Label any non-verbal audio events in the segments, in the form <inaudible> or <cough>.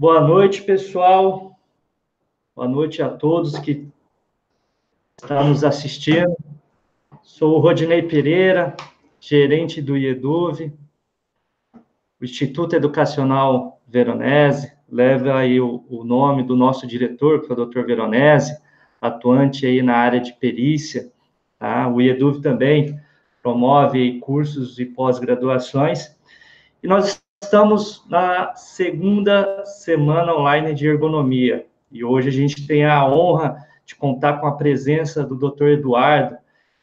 Boa noite, pessoal. Boa noite a todos que estão tá nos assistindo. Sou o Rodinei Pereira, gerente do IEDUV, o Instituto Educacional Veronese, leva aí o, o nome do nosso diretor, que é o Dr. Veronese, atuante aí na área de perícia. Tá? O IEDUV também promove cursos e pós-graduações. E nós estamos na segunda semana online de ergonomia e hoje a gente tem a honra de contar com a presença do Dr. Eduardo,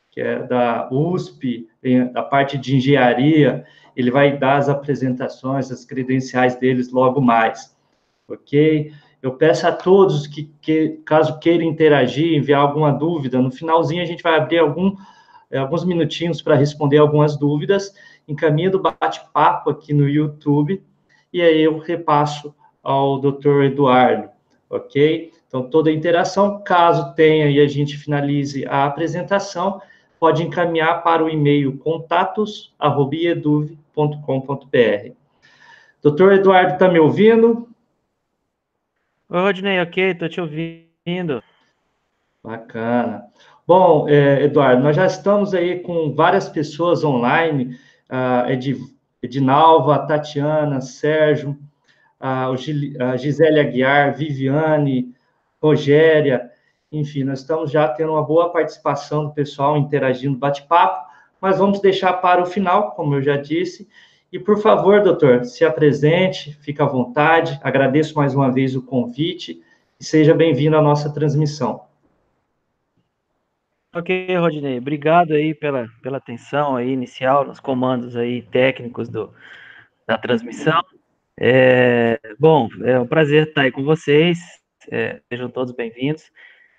que é da USP, da parte de engenharia. Ele vai dar as apresentações, as credenciais deles logo mais, ok? Eu peço a todos que, que caso queiram interagir, enviar alguma dúvida, no finalzinho a gente vai abrir algum, eh, alguns minutinhos para responder algumas dúvidas do bate-papo aqui no YouTube e aí eu repasso ao Dr. Eduardo, ok? Então, toda a interação, caso tenha e a gente finalize a apresentação, pode encaminhar para o e-mail contatos@eduv.com.br. Doutor Eduardo, está me ouvindo? Oi, Rodney, ok, estou te ouvindo. Bacana. Bom, é, Eduardo, nós já estamos aí com várias pessoas online a ah, Edinalva, Tatiana, Sérgio, a Gisele Aguiar, Viviane, Rogéria, enfim, nós estamos já tendo uma boa participação do pessoal interagindo, bate-papo, mas vamos deixar para o final, como eu já disse. E, por favor, doutor, se apresente, fique à vontade, agradeço mais uma vez o convite e seja bem-vindo à nossa transmissão. Ok, Rodney, obrigado aí pela, pela atenção aí inicial, nos comandos aí técnicos do, da transmissão. É, bom, é um prazer estar aí com vocês, é, sejam todos bem-vindos.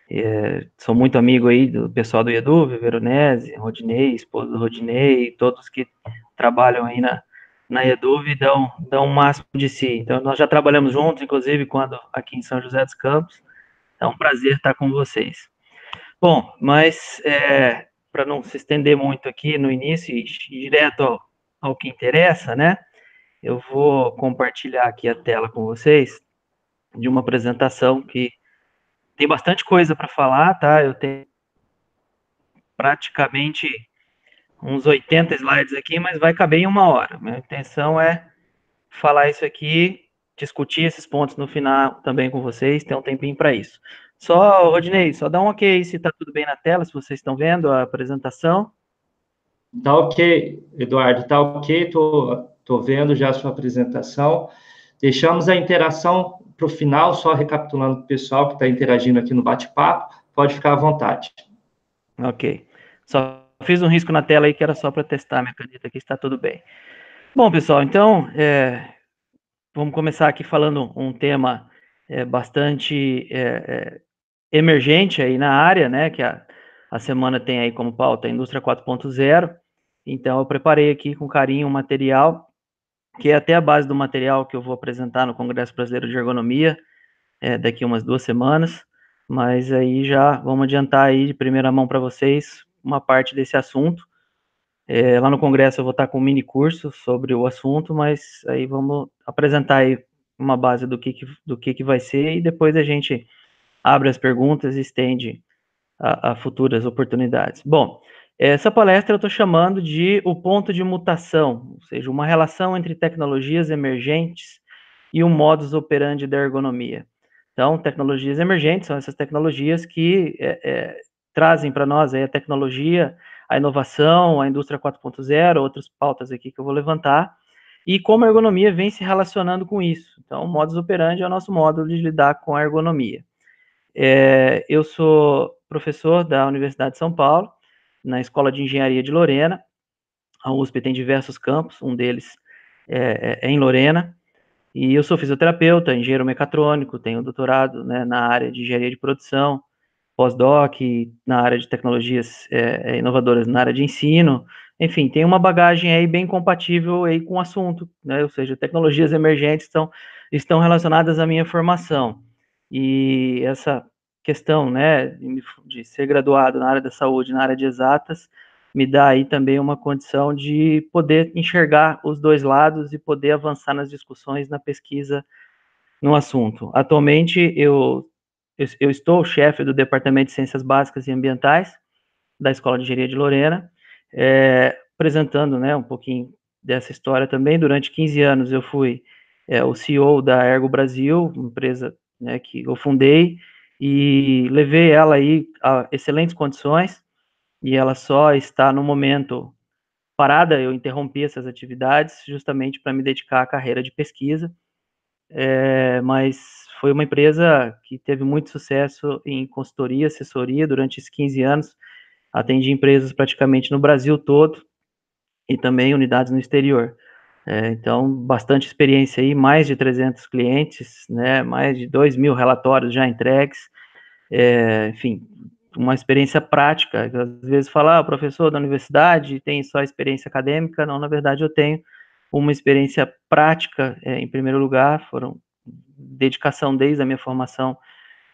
É, sou muito amigo aí do pessoal do Edu, Veronese, Rodinei, esposa do Rodinei, todos que trabalham aí na, na Edu dão, dão o máximo de si. Então, nós já trabalhamos juntos, inclusive, quando aqui em São José dos Campos. Então, é um prazer estar com vocês. Bom, mas é, para não se estender muito aqui no início e direto ao, ao que interessa, né? Eu vou compartilhar aqui a tela com vocês de uma apresentação que tem bastante coisa para falar, tá? Eu tenho praticamente uns 80 slides aqui, mas vai caber em uma hora. Minha intenção é falar isso aqui, discutir esses pontos no final também com vocês, ter um tempinho para isso. Só, Rodinei, só dá um ok aí se está tudo bem na tela, se vocês estão vendo a apresentação. Tá ok, Eduardo, tá ok, tô, tô vendo já a sua apresentação. Deixamos a interação para o final, só recapitulando para o pessoal que está interagindo aqui no bate-papo, pode ficar à vontade. Ok. Só fiz um risco na tela aí que era só para testar minha caneta que está tudo bem. Bom, pessoal, então é, vamos começar aqui falando um tema é, bastante é, é emergente aí na área, né? Que a, a semana tem aí como pauta a indústria 4.0. Então eu preparei aqui com carinho um material que é até a base do material que eu vou apresentar no Congresso Brasileiro de Ergonomia é, daqui umas duas semanas. Mas aí já vamos adiantar aí de primeira mão para vocês uma parte desse assunto. É, lá no Congresso eu vou estar com um mini curso sobre o assunto, mas aí vamos apresentar aí uma base do que, que do que, que vai ser e depois a gente abre as perguntas e estende a, a futuras oportunidades. Bom, essa palestra eu estou chamando de o ponto de mutação, ou seja, uma relação entre tecnologias emergentes e o modus operandi da ergonomia. Então, tecnologias emergentes são essas tecnologias que é, é, trazem para nós a tecnologia, a inovação, a indústria 4.0, outras pautas aqui que eu vou levantar, e como a ergonomia vem se relacionando com isso. Então, o modus operandi é o nosso modo de lidar com a ergonomia. É, eu sou professor da Universidade de São Paulo, na Escola de Engenharia de Lorena. A USP tem diversos campos, um deles é, é, é em Lorena. E eu sou fisioterapeuta, engenheiro mecatrônico, tenho doutorado né, na área de engenharia de produção, pós-doc, na área de tecnologias é, é inovadoras na área de ensino. Enfim, tem uma bagagem aí bem compatível aí com o assunto, né? ou seja, tecnologias emergentes estão, estão relacionadas à minha formação. E essa questão, né, de ser graduado na área da saúde, na área de exatas, me dá aí também uma condição de poder enxergar os dois lados e poder avançar nas discussões, na pesquisa no assunto. Atualmente, eu, eu, estou chefe do Departamento de Ciências Básicas e Ambientais da Escola de Engenharia de Lorena, é, apresentando né, um pouquinho dessa história também. Durante 15 anos, eu fui é, o CEO da Ergo Brasil, empresa né, que eu fundei e levei ela aí a excelentes condições e ela só está no momento parada. Eu interrompi essas atividades justamente para me dedicar à carreira de pesquisa, é, mas foi uma empresa que teve muito sucesso em consultoria, assessoria durante esses 15 anos. Atendi empresas praticamente no Brasil todo e também unidades no exterior. É, então, bastante experiência aí, mais de 300 clientes, né, mais de 2 mil relatórios já entregues, é, enfim, uma experiência prática. Às vezes falar, ah, professor da universidade tem só experiência acadêmica, não, na verdade eu tenho uma experiência prática, é, em primeiro lugar, foram dedicação desde a minha formação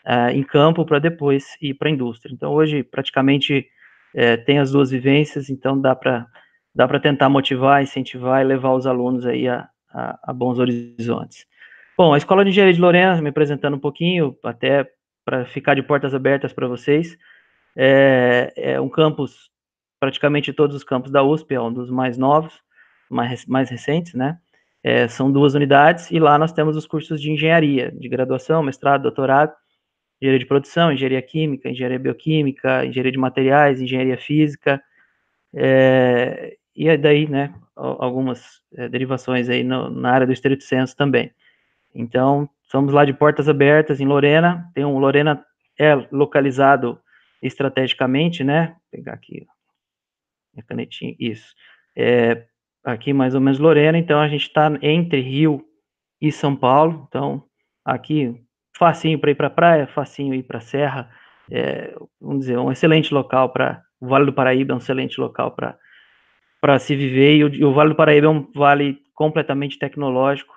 é, em campo para depois ir para a indústria. Então, hoje, praticamente, é, tem as duas vivências, então dá para dá para tentar motivar, incentivar e levar os alunos aí a, a, a, bons horizontes. Bom, a Escola de Engenharia de Lorena, me apresentando um pouquinho, até para ficar de portas abertas para vocês, é, é, um campus, praticamente todos os campos da USP, é um dos mais novos, mais, mais recentes, né? É, são duas unidades, e lá nós temos os cursos de engenharia, de graduação, mestrado, doutorado, engenharia de produção, engenharia química, engenharia bioquímica, engenharia de materiais, engenharia física, é, e é daí, né, algumas é, derivações aí no, na área do Estreito Censo também. Então, somos lá de portas abertas em Lorena, tem um Lorena é localizado estrategicamente, né, vou pegar aqui minha canetinha, isso, é, aqui mais ou menos Lorena, então a gente está entre Rio e São Paulo, então aqui facinho para ir para a praia, facinho ir para a serra, é, vamos dizer, um excelente local para, o Vale do Paraíba é um excelente local para para se viver. E o, e o, Vale do Paraíba é um vale completamente tecnológico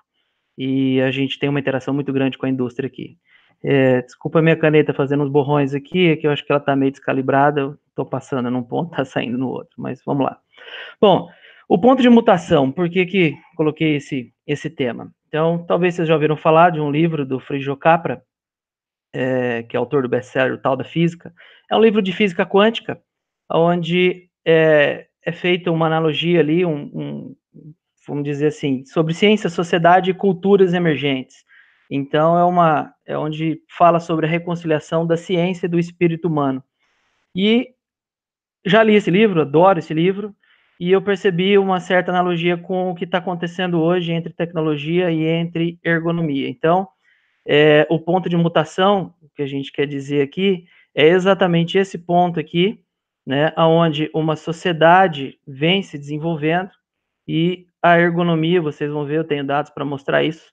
e a gente tem uma interação muito grande com a indústria aqui. É, desculpa a minha caneta fazendo uns borrões aqui, é que eu acho que ela está meio descalibrada, estou passando num ponto, está <laughs> saindo no outro, mas vamos lá. Bom, o ponto de mutação, por que, que coloquei esse, esse tema? Então, talvez vocês já ouviram falar de um livro do Frigio Capra, é, que é autor do best-seller Tal da Física. É um livro de física quântica, onde é, é feita uma analogia ali, um, um, vamos dizer assim, sobre ciência, sociedade e culturas emergentes. Então é uma é onde fala sobre a reconciliação da ciência e do espírito humano. E já li esse livro, adoro esse livro, e eu percebi uma certa analogia com o que está acontecendo hoje entre tecnologia e entre ergonomia. Então, é, o ponto de mutação, o que a gente quer dizer aqui, é exatamente esse ponto aqui, né, onde uma sociedade vem se desenvolvendo e a ergonomia, vocês vão ver, eu tenho dados para mostrar isso,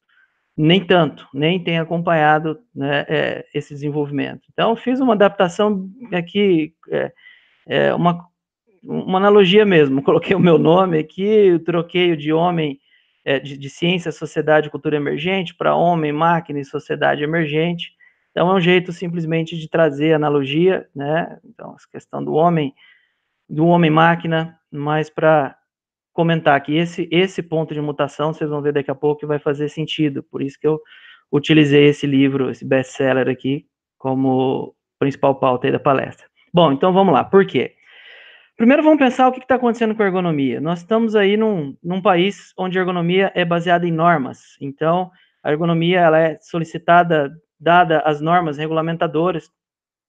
nem tanto, nem tem acompanhado né, é, esse desenvolvimento. Então, fiz uma adaptação aqui, é, é uma, uma analogia mesmo, <laughs> coloquei o meu nome aqui, troquei o de homem, é, de, de ciência, sociedade, cultura emergente, para homem, máquina e sociedade emergente, então, é um jeito simplesmente de trazer analogia, né? Então, essa questão do homem, do homem-máquina, mas para comentar que esse, esse ponto de mutação, vocês vão ver daqui a pouco que vai fazer sentido. Por isso que eu utilizei esse livro, esse best-seller aqui, como principal pauta da palestra. Bom, então vamos lá. Por quê? Primeiro vamos pensar o que está acontecendo com a ergonomia. Nós estamos aí num, num país onde a ergonomia é baseada em normas. Então, a ergonomia ela é solicitada dada as normas regulamentadoras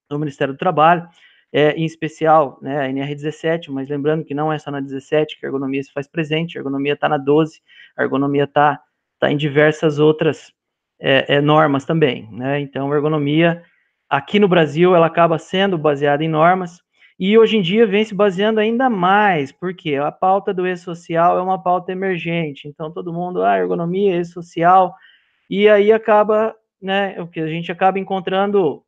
do Ministério do Trabalho, é, em especial né, a NR17, mas lembrando que não é só na 17 que a ergonomia se faz presente, a ergonomia está na 12, a ergonomia está tá em diversas outras é, é, normas também. Né? Então, a ergonomia aqui no Brasil ela acaba sendo baseada em normas e hoje em dia vem se baseando ainda mais, porque a pauta do e-social é uma pauta emergente, então todo mundo, ah, ergonomia, e-social, e aí acaba né, o que a gente acaba encontrando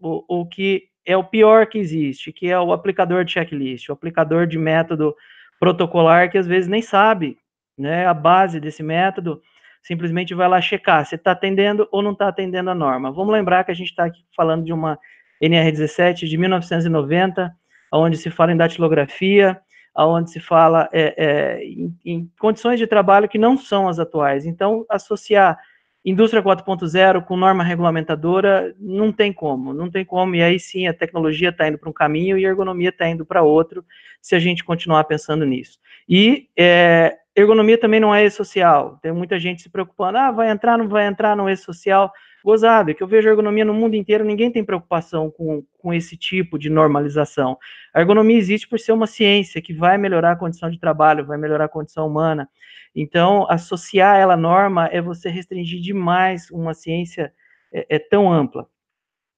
o, o que é o pior que existe, que é o aplicador de checklist, o aplicador de método protocolar que às vezes nem sabe né, a base desse método, simplesmente vai lá checar se está atendendo ou não está atendendo a norma. Vamos lembrar que a gente está aqui falando de uma NR17 de 1990, onde se fala em datilografia, onde se fala é, é, em, em condições de trabalho que não são as atuais. Então, associar Indústria 4.0 com norma regulamentadora, não tem como, não tem como. E aí sim, a tecnologia está indo para um caminho e a ergonomia está indo para outro, se a gente continuar pensando nisso. E é, ergonomia também não é e-social. Tem muita gente se preocupando, ah, vai entrar, não vai entrar no e-social gozado, é que eu vejo ergonomia no mundo inteiro, ninguém tem preocupação com, com esse tipo de normalização. A ergonomia existe por ser uma ciência que vai melhorar a condição de trabalho, vai melhorar a condição humana. Então, associar ela à norma é você restringir demais uma ciência é, é tão ampla.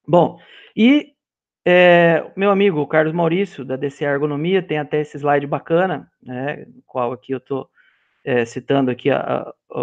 Bom, e é, meu amigo Carlos Maurício, da DC Ergonomia, tem até esse slide bacana, né, qual aqui eu estou é, citando aqui a, a,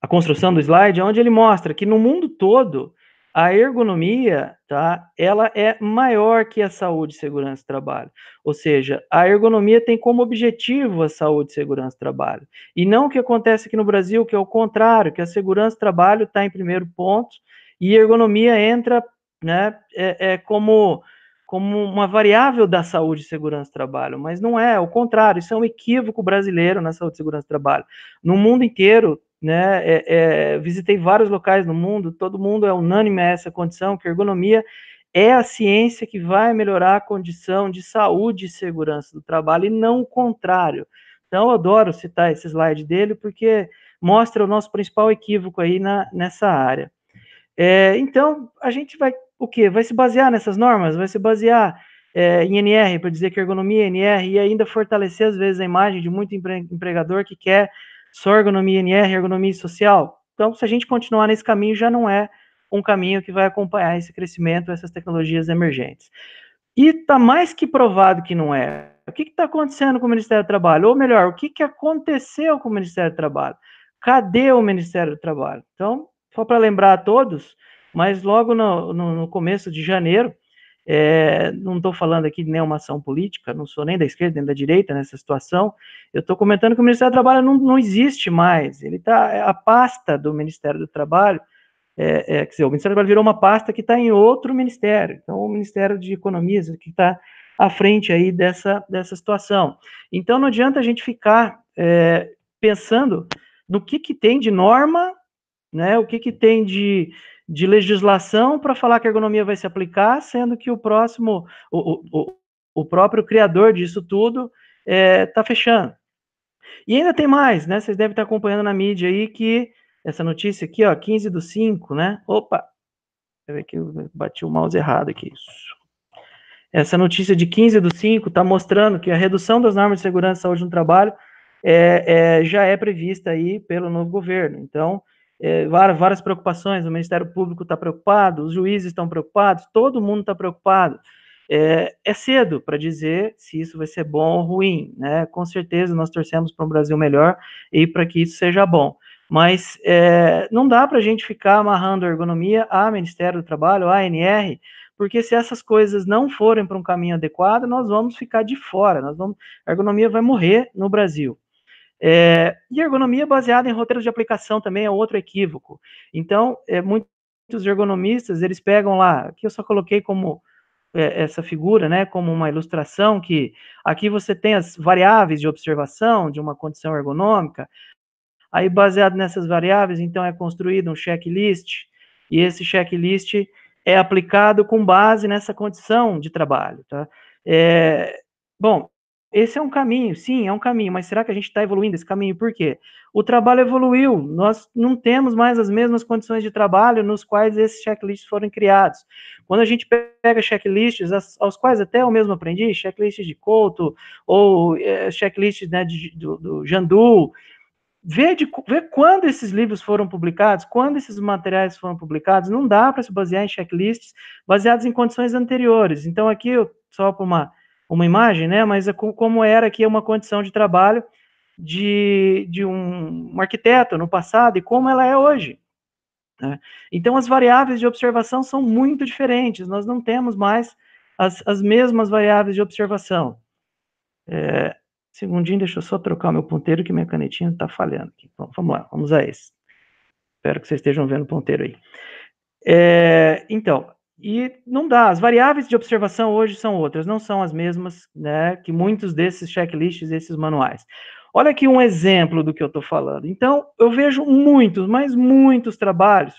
a construção do slide, é onde ele mostra que no mundo todo a ergonomia, tá, ela é maior que a saúde, segurança e trabalho. Ou seja, a ergonomia tem como objetivo a saúde, segurança e trabalho. E não o que acontece aqui no Brasil, que é o contrário, que a segurança e trabalho está em primeiro ponto e a ergonomia entra né, é, é como, como uma variável da saúde, segurança e trabalho. Mas não é, é o contrário, isso é um equívoco brasileiro na saúde, segurança e trabalho. No mundo inteiro, né? É, é, visitei vários locais no mundo, todo mundo é unânime a essa condição, que ergonomia é a ciência que vai melhorar a condição de saúde e segurança do trabalho, e não o contrário. Então, eu adoro citar esse slide dele, porque mostra o nosso principal equívoco aí na, nessa área. É, então, a gente vai o quê? Vai se basear nessas normas? Vai se basear é, em NR para dizer que ergonomia é NR e ainda fortalecer, às vezes, a imagem de muito empregador que quer só ergonomia NR, ergonomia social. Então, se a gente continuar nesse caminho, já não é um caminho que vai acompanhar esse crescimento, essas tecnologias emergentes. E está mais que provado que não é. O que está acontecendo com o Ministério do Trabalho? Ou melhor, o que, que aconteceu com o Ministério do Trabalho? Cadê o Ministério do Trabalho? Então, só para lembrar a todos, mas logo no, no, no começo de janeiro, é, não estou falando aqui de nenhuma ação política, não sou nem da esquerda nem da direita nessa situação. Eu estou comentando que o Ministério do Trabalho não, não existe mais. Ele tá é, a pasta do Ministério do Trabalho, é, é, quer dizer, o Ministério do Trabalho virou uma pasta que está em outro ministério. Então, o Ministério de Economia é que está à frente aí dessa, dessa situação. Então, não adianta a gente ficar é, pensando no que, que tem de norma, né, o que, que tem de de legislação para falar que a ergonomia vai se aplicar, sendo que o próximo, o, o, o próprio criador disso tudo está é, tá fechando. E ainda tem mais, né? Vocês devem estar acompanhando na mídia aí que essa notícia aqui, ó, 15 do 5, né? Opa! Deixa eu ver que eu bati o mouse errado aqui. Isso. Essa notícia de 15 do 5 está mostrando que a redução das normas de segurança e saúde no trabalho é, é, já é prevista aí pelo novo governo. Então, é, várias, várias preocupações, o Ministério Público está preocupado, os juízes estão preocupados, todo mundo está preocupado. É, é cedo para dizer se isso vai ser bom ou ruim, né? Com certeza nós torcemos para um Brasil melhor e para que isso seja bom. Mas é, não dá para a gente ficar amarrando a ergonomia a Ministério do Trabalho, a ANR, porque se essas coisas não forem para um caminho adequado, nós vamos ficar de fora, nós vamos, a ergonomia vai morrer no Brasil. É, e ergonomia baseada em roteiros de aplicação também é outro equívoco. Então, é, muitos ergonomistas, eles pegam lá, que eu só coloquei como é, essa figura, né, como uma ilustração que aqui você tem as variáveis de observação de uma condição ergonômica, aí baseado nessas variáveis, então é construído um checklist, e esse checklist é aplicado com base nessa condição de trabalho, tá? É, bom, esse é um caminho, sim, é um caminho, mas será que a gente está evoluindo esse caminho? Por quê? O trabalho evoluiu, nós não temos mais as mesmas condições de trabalho nos quais esses checklists foram criados. Quando a gente pega checklists, aos quais até eu mesmo aprendi, checklists de Couto, ou é, checklists né, de, do, do Jandu, ver, de, ver quando esses livros foram publicados, quando esses materiais foram publicados, não dá para se basear em checklists baseados em condições anteriores. Então, aqui, só para uma uma imagem, né? Mas é como era aqui é uma condição de trabalho de, de um, um arquiteto no passado e como ela é hoje. Né? Então, as variáveis de observação são muito diferentes, nós não temos mais as, as mesmas variáveis de observação. É, segundinho, deixa eu só trocar meu ponteiro, que minha canetinha está falhando. Aqui. Bom, vamos lá, vamos a esse. Espero que vocês estejam vendo o ponteiro aí. É, então, e não dá. As variáveis de observação hoje são outras, não são as mesmas né, que muitos desses checklists, esses manuais. Olha aqui um exemplo do que eu estou falando. Então, eu vejo muitos, mas muitos trabalhos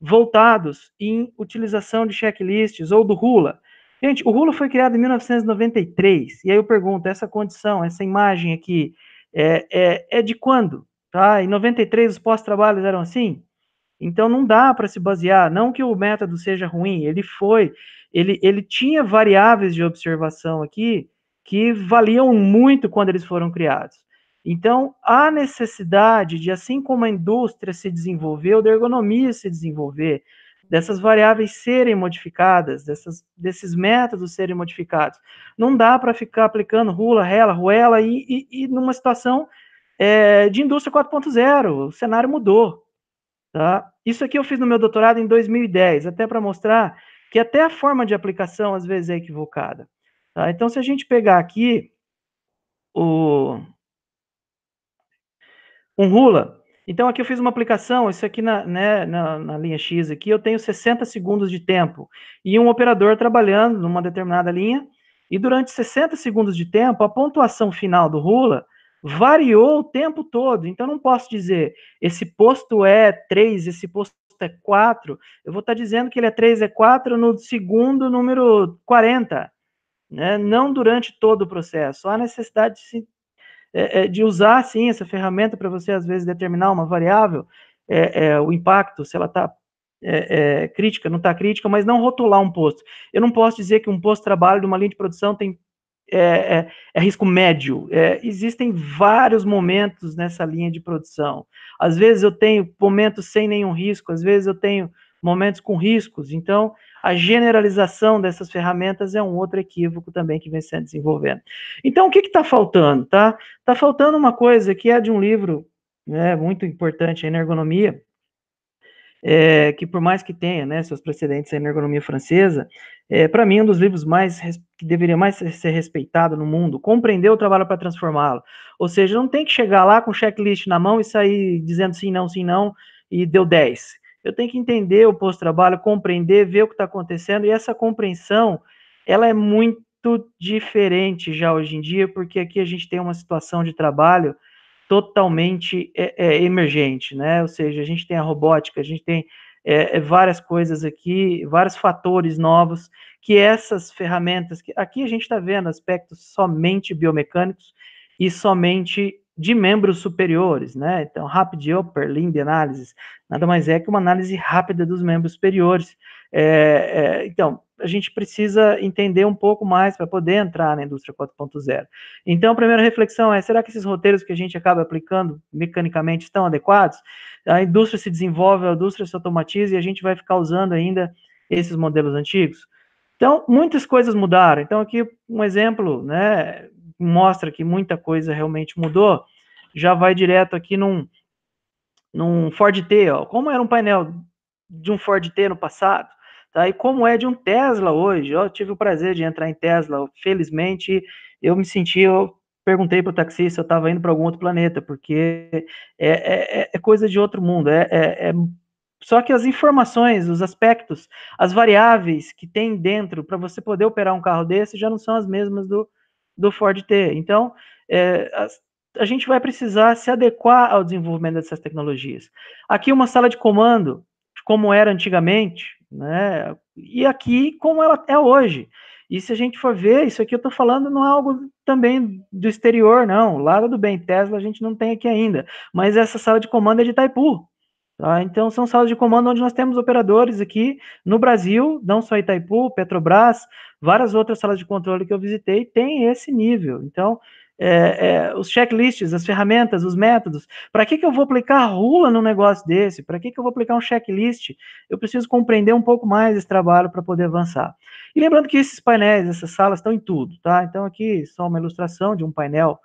voltados em utilização de checklists ou do RULA. Gente, o RULA foi criado em 1993, e aí eu pergunto, essa condição, essa imagem aqui, é, é, é de quando? Tá? Em 93 os pós-trabalhos eram assim? Então não dá para se basear, não que o método seja ruim, ele foi, ele, ele tinha variáveis de observação aqui que valiam muito quando eles foram criados. Então, há necessidade de, assim como a indústria se desenvolveu, da ergonomia se desenvolver, dessas variáveis serem modificadas, dessas, desses métodos serem modificados. Não dá para ficar aplicando rula, rela, ruela e, e, e numa situação é, de indústria 4.0, o cenário mudou. Tá? Isso aqui eu fiz no meu doutorado em 2010, até para mostrar que até a forma de aplicação às vezes é equivocada. Tá? Então, se a gente pegar aqui o um rula, então aqui eu fiz uma aplicação, isso aqui na, né, na, na linha X aqui, eu tenho 60 segundos de tempo e um operador trabalhando numa determinada linha, e durante 60 segundos de tempo, a pontuação final do rula variou o tempo todo. Então não posso dizer esse posto é 3, esse posto é 4. Eu vou estar tá dizendo que ele é 3 é 4 no segundo número 40, né? Não durante todo o processo. Há necessidade de, se, é, é, de usar sim essa ferramenta para você às vezes determinar uma variável, é, é, o impacto, se ela está é, crítica, não está crítica, mas não rotular um posto. Eu não posso dizer que um posto de trabalho de uma linha de produção tem é, é, é, risco médio. É, existem vários momentos nessa linha de produção. Às vezes eu tenho momentos sem nenhum risco, às vezes eu tenho momentos com riscos. Então, a generalização dessas ferramentas é um outro equívoco também que vem sendo desenvolvendo. Então, o que está faltando? Está tá faltando uma coisa que é de um livro né, muito importante aí na ergonomia, é, que por mais que tenha né, seus precedentes na ergonomia francesa, é, para mim um dos livros mais que deveria mais ser respeitado no mundo, compreender o trabalho para transformá-lo. Ou seja, não tem que chegar lá com checklist na mão e sair dizendo sim, não, sim, não, e deu 10. Eu tenho que entender o pós-trabalho, compreender, ver o que está acontecendo, e essa compreensão ela é muito diferente já hoje em dia, porque aqui a gente tem uma situação de trabalho totalmente é, é, emergente, né? Ou seja, a gente tem a robótica, a gente tem é, é várias coisas aqui, vários fatores novos que essas ferramentas, que aqui a gente está vendo aspectos somente biomecânicos e somente de membros superiores, né? Então, rapid upper limb analysis nada mais é que uma análise rápida dos membros superiores. É, é, então, a gente precisa entender um pouco mais para poder entrar na indústria 4.0. Então, a primeira reflexão é: será que esses roteiros que a gente acaba aplicando mecanicamente estão adequados? A indústria se desenvolve, a indústria se automatiza e a gente vai ficar usando ainda esses modelos antigos? Então, muitas coisas mudaram. Então, aqui um exemplo, né, mostra que muita coisa realmente mudou. Já vai direto aqui num, num Ford T, ó. Como era um painel de um Ford T no passado? Tá? E como é de um Tesla hoje, eu tive o prazer de entrar em Tesla, felizmente eu me senti, eu perguntei para o taxista se eu estava indo para algum outro planeta, porque é, é, é, é coisa de outro mundo, é, é, é, só que as informações, os aspectos, as variáveis que tem dentro para você poder operar um carro desse já não são as mesmas do, do Ford T. Então, é, a, a gente vai precisar se adequar ao desenvolvimento dessas tecnologias. Aqui, uma sala de comando, como era antigamente, né? E aqui como ela é hoje. E se a gente for ver, isso aqui eu estou falando não é algo também do exterior, não. Lá do bem, Tesla a gente não tem aqui ainda. Mas essa sala de comando é de Itaipu. Tá? Então são salas de comando onde nós temos operadores aqui no Brasil, não só Itaipu, Petrobras, várias outras salas de controle que eu visitei, tem esse nível. Então, é, é, os checklists, as ferramentas, os métodos. Para que, que eu vou aplicar rula num negócio desse? Para que, que eu vou aplicar um checklist? Eu preciso compreender um pouco mais esse trabalho para poder avançar. E lembrando que esses painéis, essas salas estão em tudo, tá? Então aqui só uma ilustração de um painel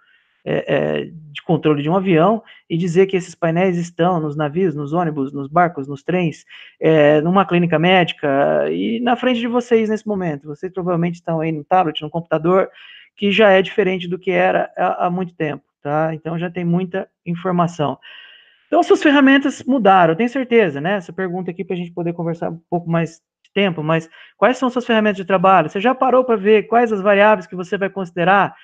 é, é, de controle de um avião e dizer que esses painéis estão nos navios, nos ônibus, nos barcos, nos trens, é, numa clínica médica e na frente de vocês nesse momento. Vocês provavelmente estão aí no tablet, no computador, que já é diferente do que era há, há muito tempo, tá? Então já tem muita informação. Então, suas ferramentas mudaram, eu tenho certeza, né? Essa pergunta aqui para a gente poder conversar um pouco mais de tempo, mas quais são suas ferramentas de trabalho? Você já parou para ver quais as variáveis que você vai considerar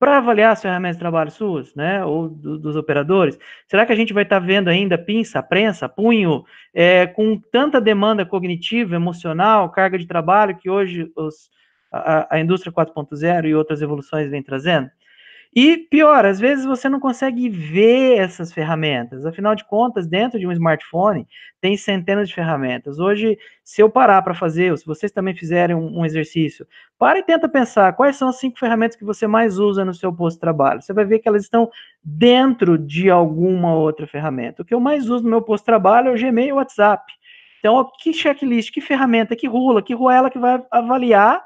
para avaliar as ferramentas de trabalho suas, né? Ou do, dos operadores? Será que a gente vai estar tá vendo ainda pinça, prensa, punho, é, com tanta demanda cognitiva, emocional, carga de trabalho que hoje os a, a indústria 4.0 e outras evoluções vem trazendo. E pior, às vezes você não consegue ver essas ferramentas. Afinal de contas, dentro de um smartphone tem centenas de ferramentas. Hoje, se eu parar para fazer, ou se vocês também fizerem um, um, exercício, para e tenta pensar quais são as cinco ferramentas que você mais usa no seu posto de trabalho. Você vai ver que elas estão dentro de alguma outra ferramenta. O que eu mais uso no meu posto de trabalho é o Gmail e o WhatsApp. Então, que checklist, que ferramenta, que rula, que roela que vai avaliar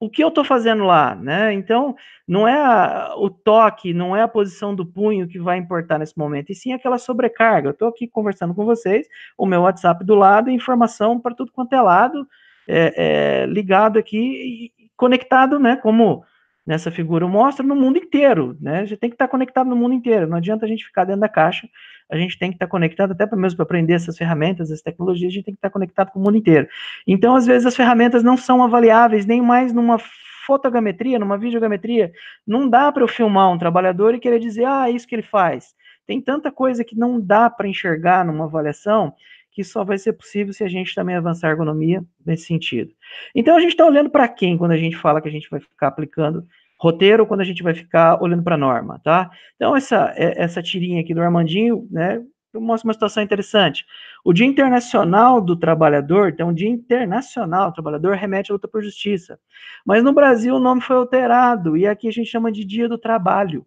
o que eu estou fazendo lá, né? Então, não é a, o toque, não é a posição do punho que vai importar nesse momento, e sim aquela sobrecarga. Eu estou aqui conversando com vocês, o meu WhatsApp do lado, informação para tudo quanto é lado, é, é, ligado aqui e conectado, né? Como nessa figura mostra, no mundo inteiro, né? A gente tem que estar tá conectado no mundo inteiro, não adianta a gente ficar dentro da caixa a gente tem que estar tá conectado, até mesmo para aprender essas ferramentas, essas tecnologias, a gente tem que estar tá conectado com o mundo inteiro. Então, às vezes, as ferramentas não são avaliáveis, nem mais numa fotogrametria, numa videogrametria. Não dá para eu filmar um trabalhador e querer dizer, ah, é isso que ele faz. Tem tanta coisa que não dá para enxergar numa avaliação que só vai ser possível se a gente também avançar a ergonomia nesse sentido. Então a gente está olhando para quem quando a gente fala que a gente vai ficar aplicando roteiro quando a gente vai ficar olhando para a norma, tá? Então, essa, é, essa tirinha aqui do Armandinho, né, mostra uma situação interessante. O Dia Internacional do Trabalhador, então, o Dia Internacional do Trabalhador remete à luta por justiça. Mas no Brasil o nome foi alterado, e aqui a gente chama de Dia do Trabalho,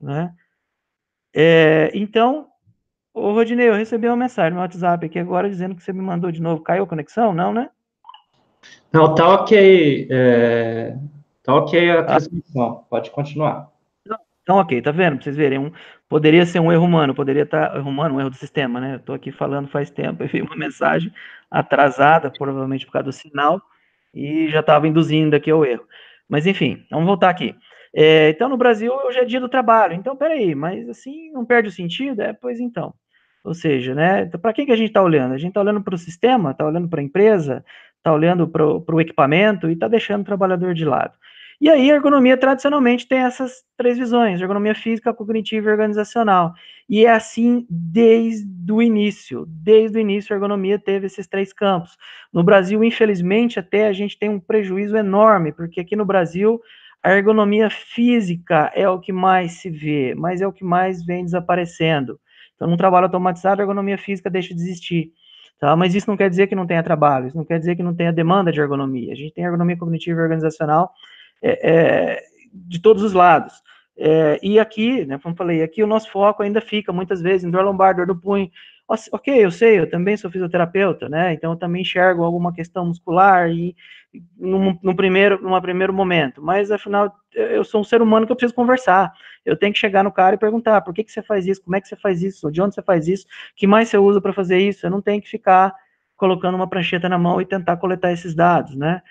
né? É, então, ô Rodinei, eu recebi uma mensagem no WhatsApp aqui agora dizendo que você me mandou de novo. Caiu a conexão? Não, né? Não, tá ok. É, Tá ok a ah. transmissão, pode continuar. Então, ok, tá vendo? Pra vocês verem, um, poderia ser um erro humano, poderia estar tá erro humano, um erro do sistema, né? Eu tô aqui falando faz tempo, <laughs> eu vi uma mensagem atrasada, provavelmente por causa do sinal, e já estava induzindo aqui ao erro. Mas enfim, vamos voltar aqui. É, então, no Brasil, hoje é dia do trabalho. Então, peraí, mas assim não perde o sentido? É, pois então. Ou seja, né, então, para quem que a gente está olhando? A gente está olhando para o sistema, está olhando para a empresa, está olhando para o equipamento e está deixando o trabalhador de lado. E aí, a ergonomia tradicionalmente tem essas três visões: ergonomia física, cognitiva e organizacional. E é assim desde o início. Desde o início, a ergonomia teve esses três campos. No Brasil, infelizmente, até a gente tem um prejuízo enorme, porque aqui no Brasil a ergonomia física é o que mais se vê, mas é o que mais vem desaparecendo. Então, num trabalho automatizado, a ergonomia física deixa de existir. Tá? Mas isso não quer dizer que não tenha trabalho, isso não quer dizer que não tenha demanda de ergonomia. A gente tem ergonomia cognitiva e organizacional, é, é, de todos os lados. É, e aqui, né, como falei, aqui o nosso foco ainda fica muitas vezes em dor lombar, dor do punho. Ok, eu sei, eu também sou fisioterapeuta, né? Então eu também enxergo alguma questão muscular e num, num primeiro, numa primeiro momento. Mas afinal, eu sou um ser humano que eu preciso conversar. Eu tenho que chegar no cara e perguntar: por que, que você faz isso? Como é que você faz isso? De onde você faz isso? Que mais você usa para fazer isso? Eu não tenho que ficar colocando uma prancheta na mão e tentar coletar esses dados, né?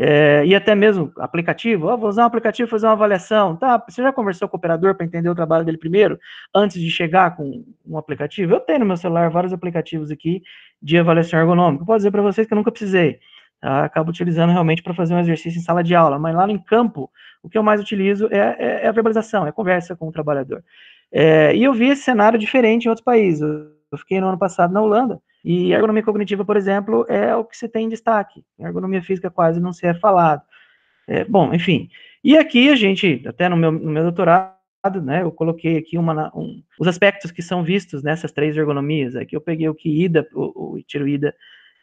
É, e até mesmo aplicativo, oh, vou usar um aplicativo fazer uma avaliação, tá? Você já conversou com o operador para entender o trabalho dele primeiro, antes de chegar com um aplicativo? Eu tenho no meu celular vários aplicativos aqui de avaliação ergonômica. Eu posso dizer para vocês que eu nunca precisei. Tá? Acabo utilizando realmente para fazer um exercício em sala de aula, mas lá em campo, o que eu mais utilizo é, é, é a verbalização, é a conversa com o trabalhador. É, e eu vi esse cenário diferente em outros países. Eu fiquei no ano passado na Holanda, e ergonomia cognitiva, por exemplo, é o que se tem em destaque. Ergonomia física quase não se é falado. É, bom, enfim. E aqui a gente, até no meu, no meu doutorado, né, eu coloquei aqui uma, um, os aspectos que são vistos nessas três ergonomias. Aqui eu peguei o que Ida, o, o Itiro Ida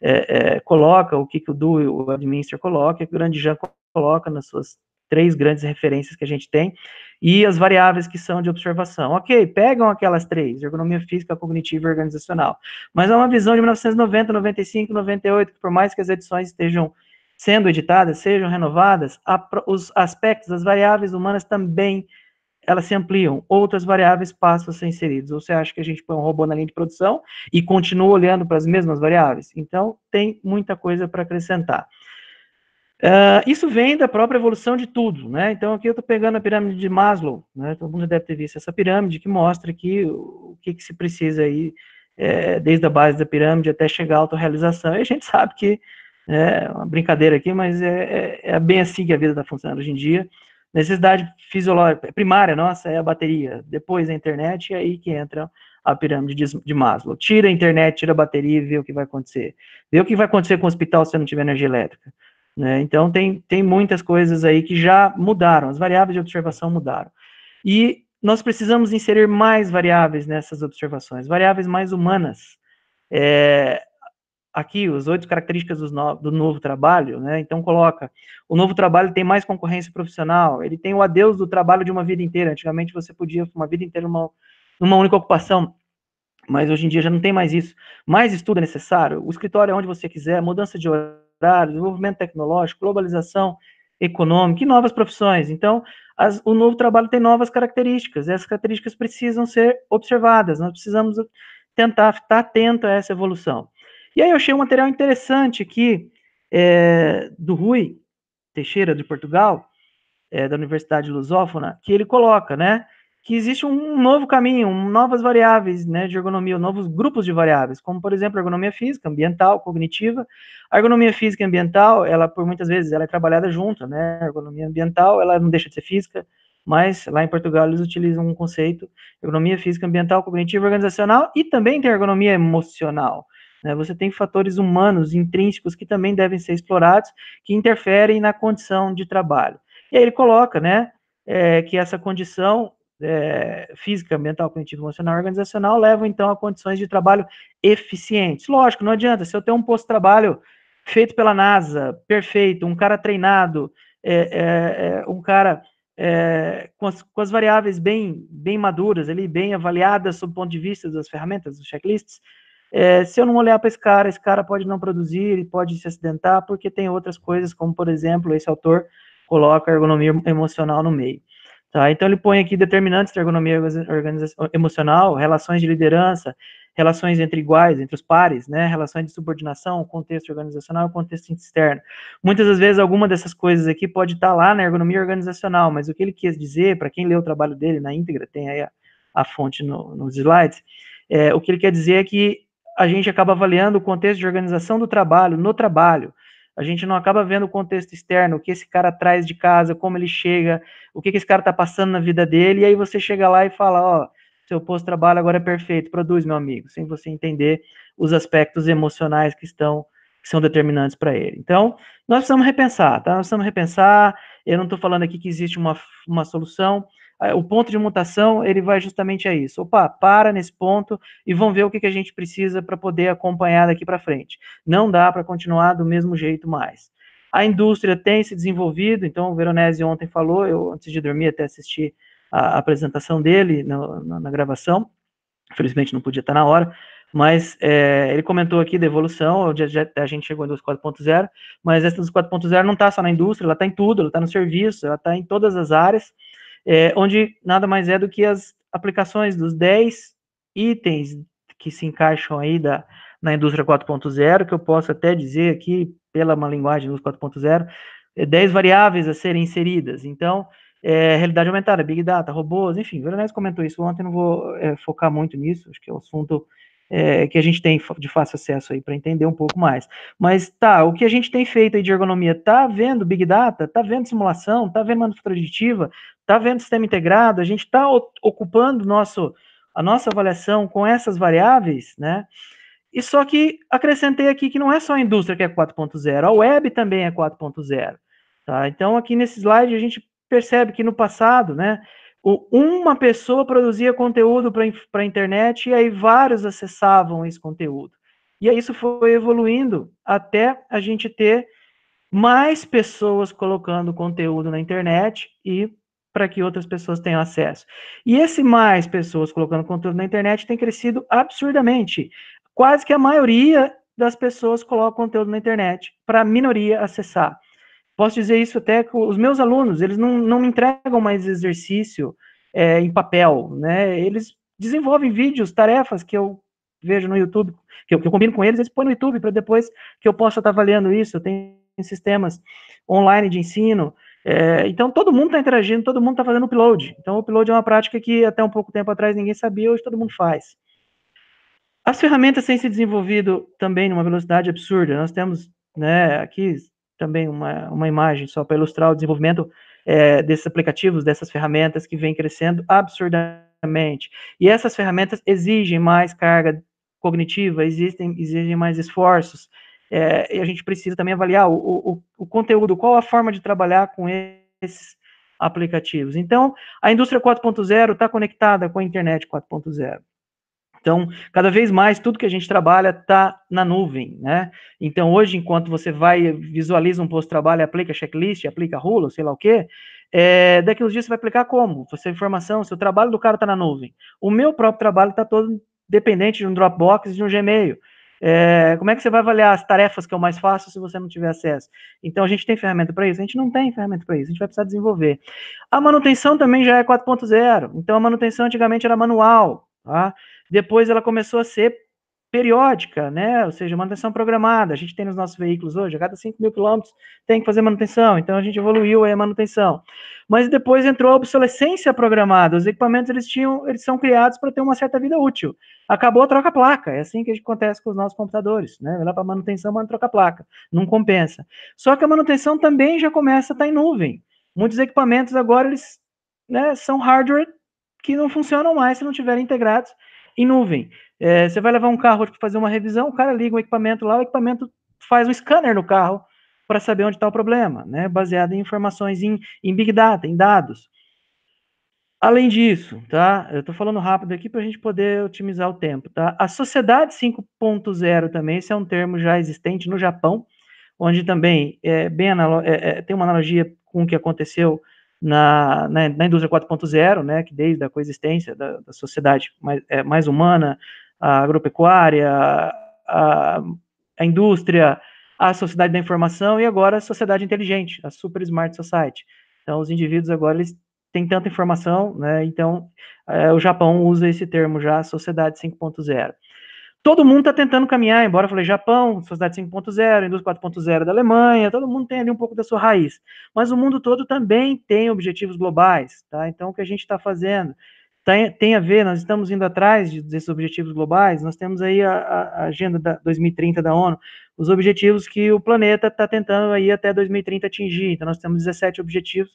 é, é, coloca, o que, que o Du, o Administer coloca, o que o Grande Jean coloca nas suas três grandes referências que a gente tem, e as variáveis que são de observação. Ok, pegam aquelas três, ergonomia física, cognitiva e organizacional. Mas é uma visão de 1990, 95, 98, que por mais que as edições estejam sendo editadas, sejam renovadas, a, os aspectos, as variáveis humanas também elas se ampliam, outras variáveis passam a ser inseridas. Ou você acha que a gente põe um robô na linha de produção e continua olhando para as mesmas variáveis? Então, tem muita coisa para acrescentar. Uh, isso vem da própria evolução de tudo, né? Então aqui eu estou pegando a pirâmide de Maslow, né? Todo mundo deve ter visto essa pirâmide que mostra que o que, que se precisa aí, é, desde a base da pirâmide até chegar à autorrealização. E a gente sabe que né, é uma brincadeira aqui, mas é, é, é bem assim que a vida está funcionando hoje em dia. Necessidade fisiológica primária nossa é a bateria, depois a internet, e é aí que entra a pirâmide de Maslow. Tira a internet, tira a bateria e vê o que vai acontecer. Vê o que vai acontecer com o hospital se não tiver energia elétrica. Né? Então, tem, tem muitas coisas aí que já mudaram, as variáveis de observação mudaram. E nós precisamos inserir mais variáveis nessas observações, variáveis mais humanas. É, aqui, as oito características do, no, do novo trabalho, né? então coloca, o novo trabalho tem mais concorrência profissional, ele tem o adeus do trabalho de uma vida inteira, antigamente você podia uma vida inteira numa, numa única ocupação, mas hoje em dia já não tem mais isso. Mais estudo é necessário, o escritório é onde você quiser, mudança de horário, horário, desenvolvimento tecnológico, globalização econômica e novas profissões. Então, as, o novo trabalho tem novas características, e essas características precisam ser observadas, nós precisamos tentar estar atento a essa evolução. E aí eu achei um material interessante aqui, é, do Rui Teixeira, de Portugal, é, da Universidade Lusófona, que ele coloca, né, que existe um novo caminho, novas variáveis né, de ergonomia, novos grupos de variáveis, como, por exemplo, ergonomia física, ambiental, cognitiva. A ergonomia física e ambiental, ela, por muitas vezes, ela é trabalhada junto, né? A ergonomia ambiental, ela não deixa de ser física, mas lá em Portugal eles utilizam um conceito, ergonomia física, ambiental, cognitiva, organizacional, e também tem ergonomia emocional. Né? Você tem fatores humanos intrínsecos que também devem ser explorados, que interferem na condição de trabalho. E aí ele coloca, né, é, que essa condição é, física, ambiental, cognitivo, emocional e organizacional levam, então, a condições de trabalho eficientes. Lógico, não adianta, se eu tenho um posto de trabalho feito pela NASA, perfeito, um cara treinado, é, é, é um cara é, com as, com, as, variáveis bem, bem maduras ali, bem avaliadas sob o ponto de vista das ferramentas, dos checklists, é, se eu não olhar para esse cara, esse cara pode não produzir, ele pode se acidentar, porque tem outras coisas, como, por exemplo, esse autor coloca a ergonomia emocional no meio. Tá? Então, ele põe aqui determinantes da ergonomia emocional, relações de liderança, relações entre iguais, entre os pares, né, relações de subordinação, contexto organizacional, contexto externo. Muitas das vezes, alguma dessas coisas aqui pode estar tá lá na ergonomia organizacional, mas o que ele quis dizer, para quem lê o trabalho dele na íntegra, tem aí a, a fonte no, nos slides, é, o que ele quer dizer é que a gente acaba avaliando o contexto de organização do trabalho no trabalho, a gente não acaba vendo o contexto externo, o que esse cara traz de casa, como ele chega, o que, que esse cara está passando na vida dele, e aí você chega lá e fala, ó, seu posto de trabalho agora é perfeito, produz, meu amigo, sem você entender os aspectos emocionais que estão que são determinantes para ele. Então, nós precisamos repensar, tá? Nós precisamos repensar. Eu não estou falando aqui que existe uma, uma solução, é, o ponto de mutação ele vai justamente a isso. Opa, para nesse ponto e vamos ver o que, que a gente precisa para poder acompanhar daqui para frente. Não dá para continuar do mesmo jeito mais. A indústria tem se desenvolvido, então o Veronese ontem falou, eu antes de dormir até assisti a, apresentação dele na, na, na gravação, infelizmente não podia estar na hora, mas é, ele comentou aqui da evolução, a gente chegou em 4.0, mas essa 4.0 não está só na indústria, ela está em tudo, ela está no serviço, ela está em todas as áreas, é, onde nada mais é do que as aplicações dos 10 itens que se encaixam aí da, na indústria 4.0, que eu posso até dizer aqui, pela uma linguagem dos 4.0, 10 é, variáveis a serem inseridas. Então, é, realidade aumentada, Big Data, robôs, enfim, o Veronese comentou isso ontem, não vou é, focar muito nisso, acho que é um assunto é, que a gente tem de fácil acesso aí para entender um pouco mais. Mas tá, o que a gente tem feito aí de ergonomia? Tá vendo Big Data? Tá vendo simulação? Tá vendo manufatura aditiva? Tá vendo sistema integrado? A gente está ocupando nosso, a nossa avaliação com essas variáveis, né? E só que acrescentei aqui que não é só a indústria que é 4.0, a web também é 4.0. Tá? Então, aqui nesse slide, a gente percebe que no passado, né, uma pessoa produzia conteúdo para a internet e aí vários acessavam esse conteúdo. E aí isso foi evoluindo até a gente ter mais pessoas colocando conteúdo na internet e para que outras pessoas tenham acesso. E esse mais pessoas colocando conteúdo na internet tem crescido absurdamente. Quase que a maioria das pessoas coloca conteúdo na internet para a minoria acessar. Posso dizer isso até com os meus alunos, eles não, não me entregam mais exercício é, em papel, né? Eles desenvolvem vídeos, tarefas que eu vejo no YouTube, que eu, que eu combino com eles, eles põem no YouTube para depois que eu possa estar tá avaliando isso. Eu tenho sistemas online de ensino. É, então, todo mundo está interagindo, todo mundo está fazendo upload. Então, o upload é uma prática que até um pouco tempo atrás ninguém sabia, hoje todo mundo faz. As ferramentas têm se desenvolvido também numa velocidade absurda. Nós temos né, aqui também uma, uma imagem só para ilustrar o desenvolvimento é, desses aplicativos, dessas ferramentas que vem crescendo absurdamente. E essas ferramentas exigem mais carga cognitiva, existem, exigem mais esforços, é, e a gente precisa também avaliar o, o, o conteúdo, qual a forma de trabalhar com esses aplicativos. Então, a indústria 4.0 está conectada com a internet 4.0. Então, cada vez mais, tudo que a gente trabalha está na nuvem, né? Então, hoje, enquanto você vai, visualiza um post-trabalho, aplica checklist, aplica rulo, sei lá o quê, é, daqui uns dias você vai aplicar como? Você informação, seu trabalho do cara está na nuvem. O meu próprio trabalho está todo dependente de um Dropbox, de um Gmail. É, como é que você vai avaliar as tarefas que é o mais fácil se você não tiver acesso? Então, a gente tem ferramenta para isso? A gente não tem ferramenta para isso, a gente vai precisar desenvolver. A manutenção também já é 4.0, então a manutenção antigamente era manual, tá? Depois ela começou a ser periódica, né? Ou seja, manutenção programada. A gente tem nos nossos veículos hoje, a cada 5 mil quilômetros tem que fazer manutenção. Então a gente evoluiu a manutenção. Mas depois entrou a obsolescência programada. Os equipamentos eles tinham, eles são criados para ter uma certa vida útil. Acabou, troca placa. É assim que acontece com os nossos computadores, né? Vai lá para manutenção, mas troca placa. Não compensa. Só que a manutenção também já começa a estar tá em nuvem. Muitos equipamentos agora eles né, são hardware que não funcionam mais se não tiverem integrados em nuvem. É, você vai levar um carro para tipo, fazer uma revisão, o cara liga um equipamento lá, o equipamento faz um scanner no carro para saber onde está o problema, né? baseado em informações em, em Big Data, em dados. Além disso, tá? Eu estou falando rápido aqui para a gente poder otimizar o tempo, tá? A sociedade 5.0 também, esse é um termo já existente no Japão, onde também é, bem é, é, tem uma analogia com o que aconteceu na, na, na indústria 4.0, né, que desde a coexistência da, da sociedade mais, é, mais humana, a agropecuária, a, a indústria, a sociedade da informação e agora a sociedade inteligente, a super smart society. Então, os indivíduos agora eles têm tanta informação, né? Então, é, o Japão usa esse termo já, sociedade 5.0 todo mundo está tentando caminhar, embora eu falei Japão, sociedade 5.0, indústria 4.0 da Alemanha, todo mundo tem ali um pouco da sua raiz. Mas o mundo todo também tem objetivos globais, tá? Então, o que a gente está fazendo tem, tem, a ver, nós estamos indo atrás desses objetivos globais, nós temos aí a, a agenda da 2030 da ONU, os objetivos que o planeta está tentando aí até 2030 atingir. Então, nós temos 17 objetivos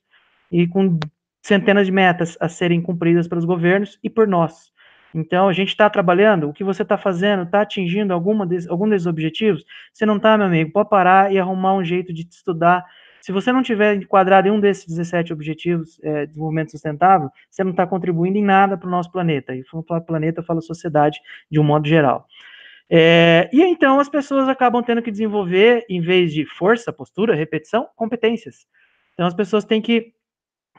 e com centenas de metas a serem cumpridas pelos governos e por nós. Então, a gente está trabalhando, o que você está fazendo, está atingindo alguma des, algum desses objetivos? Se não está, meu amigo, pode parar e arrumar um jeito de estudar. Se você não tiver enquadrado em um desses 17 objetivos é, de desenvolvimento sustentável, você não está contribuindo em nada para o nosso planeta. E o planeta fala sociedade de um modo geral. É, e então as pessoas acabam tendo que desenvolver, em vez de força, postura, repetição, competências. Então as pessoas têm que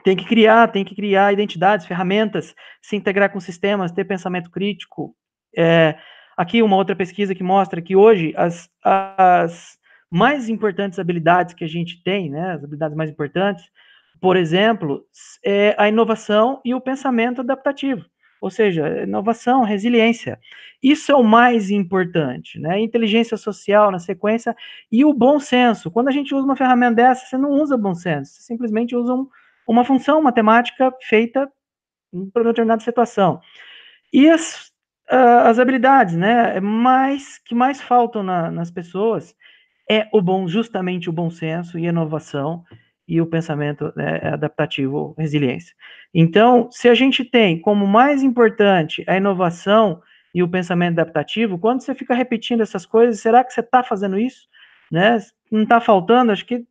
tem que criar, tem que criar identidades, ferramentas, se integrar com sistemas, ter pensamento crítico. É, aqui uma outra pesquisa que mostra que hoje as, as mais importantes habilidades que a gente tem, né, as habilidades mais importantes, por exemplo, é a inovação e o pensamento adaptativo, ou seja, inovação, resiliência. Isso é o mais importante, né? Inteligência social na sequência e o bom senso. Quando a gente usa uma ferramenta dessa, você não usa bom senso, você simplesmente usa um, uma função matemática feita para uma determinada situação. E as, uh, as habilidades, né, é mais, que mais faltam na, nas pessoas é o bom, justamente o bom senso e inovação e o pensamento né, adaptativo, resiliência. Então, se a gente tem como mais importante a inovação e o pensamento adaptativo, quando você fica repetindo essas coisas, será que você está fazendo isso? Né? Não está faltando? Acho que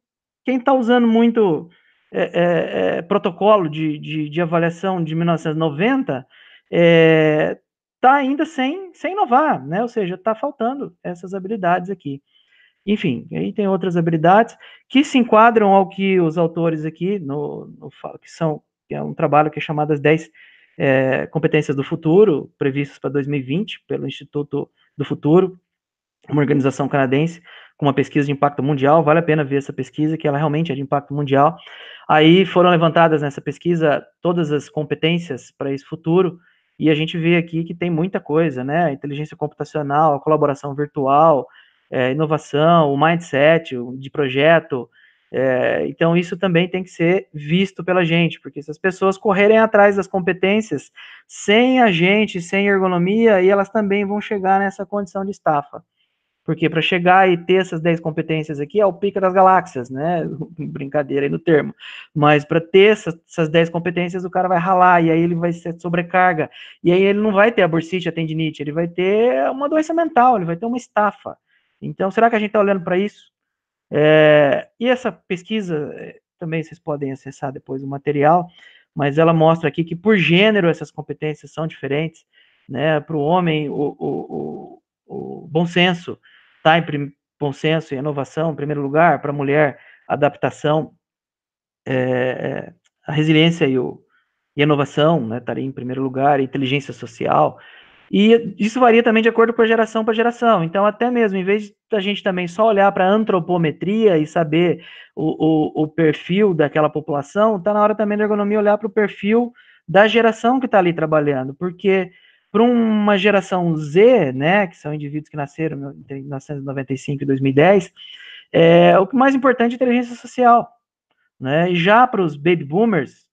quem está usando muito é, é, é, protocolo de, de, de, avaliação de 1990 está é, ainda sem, sem inovar, né? Ou seja, está faltando essas habilidades aqui. Enfim, aí tem outras habilidades que se enquadram ao que os autores aqui no, no que são que é um trabalho que é chamado as 10 é, competências do futuro previstas para 2020 pelo Instituto do Futuro, uma organização canadense com uma pesquisa de impacto mundial. Vale a pena ver essa pesquisa que ela realmente é de impacto mundial. Aí foram levantadas nessa pesquisa todas as competências para esse futuro, e a gente vê aqui que tem muita coisa, né? Inteligência computacional, colaboração virtual, é, inovação, o mindset de projeto. É, então, isso também tem que ser visto pela gente, porque se as pessoas correrem atrás das competências sem a gente, sem ergonomia, e elas também vão chegar nessa condição de estafa. Porque para chegar e ter essas 10 competências aqui é o pica das galáxias, né? <laughs> Brincadeira aí no termo. Mas para ter essas, essas 10 competências, o cara vai ralar, e aí ele vai ser sobrecarga. E aí ele não vai ter a bursite, a tendinite, ele vai ter uma doença mental, ele vai ter uma estafa. Então, será que a gente está olhando para isso? É, e essa pesquisa, é, também vocês podem acessar depois o material, mas ela mostra aqui que por gênero essas competências são diferentes. Né, para o homem, o, o, o bom senso está em prim, bom senso e inovação em primeiro lugar, para a mulher, adaptação, é, a resiliência e, o, e a inovação né, tá em primeiro lugar, inteligência social, e isso varia também de acordo com a geração para geração. Então, até mesmo, em vez da gente também só olhar para a antropometria e saber o, o, o, perfil daquela população, está na hora também da ergonomia olhar para o perfil da geração que está ali trabalhando, porque para uma geração Z, né, que são indivíduos que nasceram entre 1995 e 2010, é, o mais importante é inteligência social. Né? E já para os baby boomers,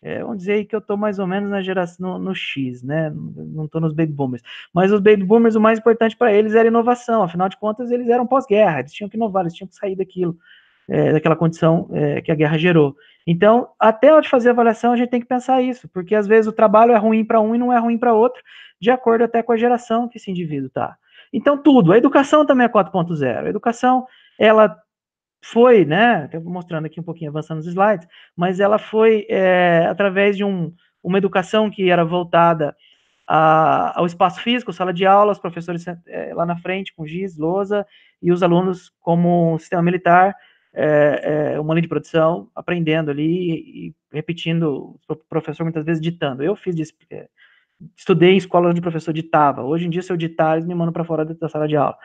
é, vamos dizer que eu estou mais ou menos na geração no, no X, né? Não estou nos baby boomers. Mas os baby boomers, o mais importante para eles era inovação. Afinal de contas, eles eram pós-guerra, eles tinham que inovar, eles tinham que sair daquilo é, daquela condição é, que a guerra gerou. Então, até hora de fazer a avaliação, a gente tem que pensar isso, porque às vezes o trabalho é ruim para um e não é ruim para outro, de acordo até com a geração que esse indivíduo está. Então, tudo. A educação também é 4.0. A educação, ela foi, né, estou mostrando aqui um pouquinho, avançando os slides, mas ela foi é, através de um, uma educação que era voltada a, ao espaço físico, sala de aula, os professores é, lá na frente com giz, lousa, e os alunos como um sistema militar é, é, uma linha de produção, aprendendo ali e repetindo, o professor muitas vezes ditando. Eu fiz isso, é, estudei em escola onde o professor ditava. Hoje em dia, se eu ditar, eles me mandam para fora da sala de aula.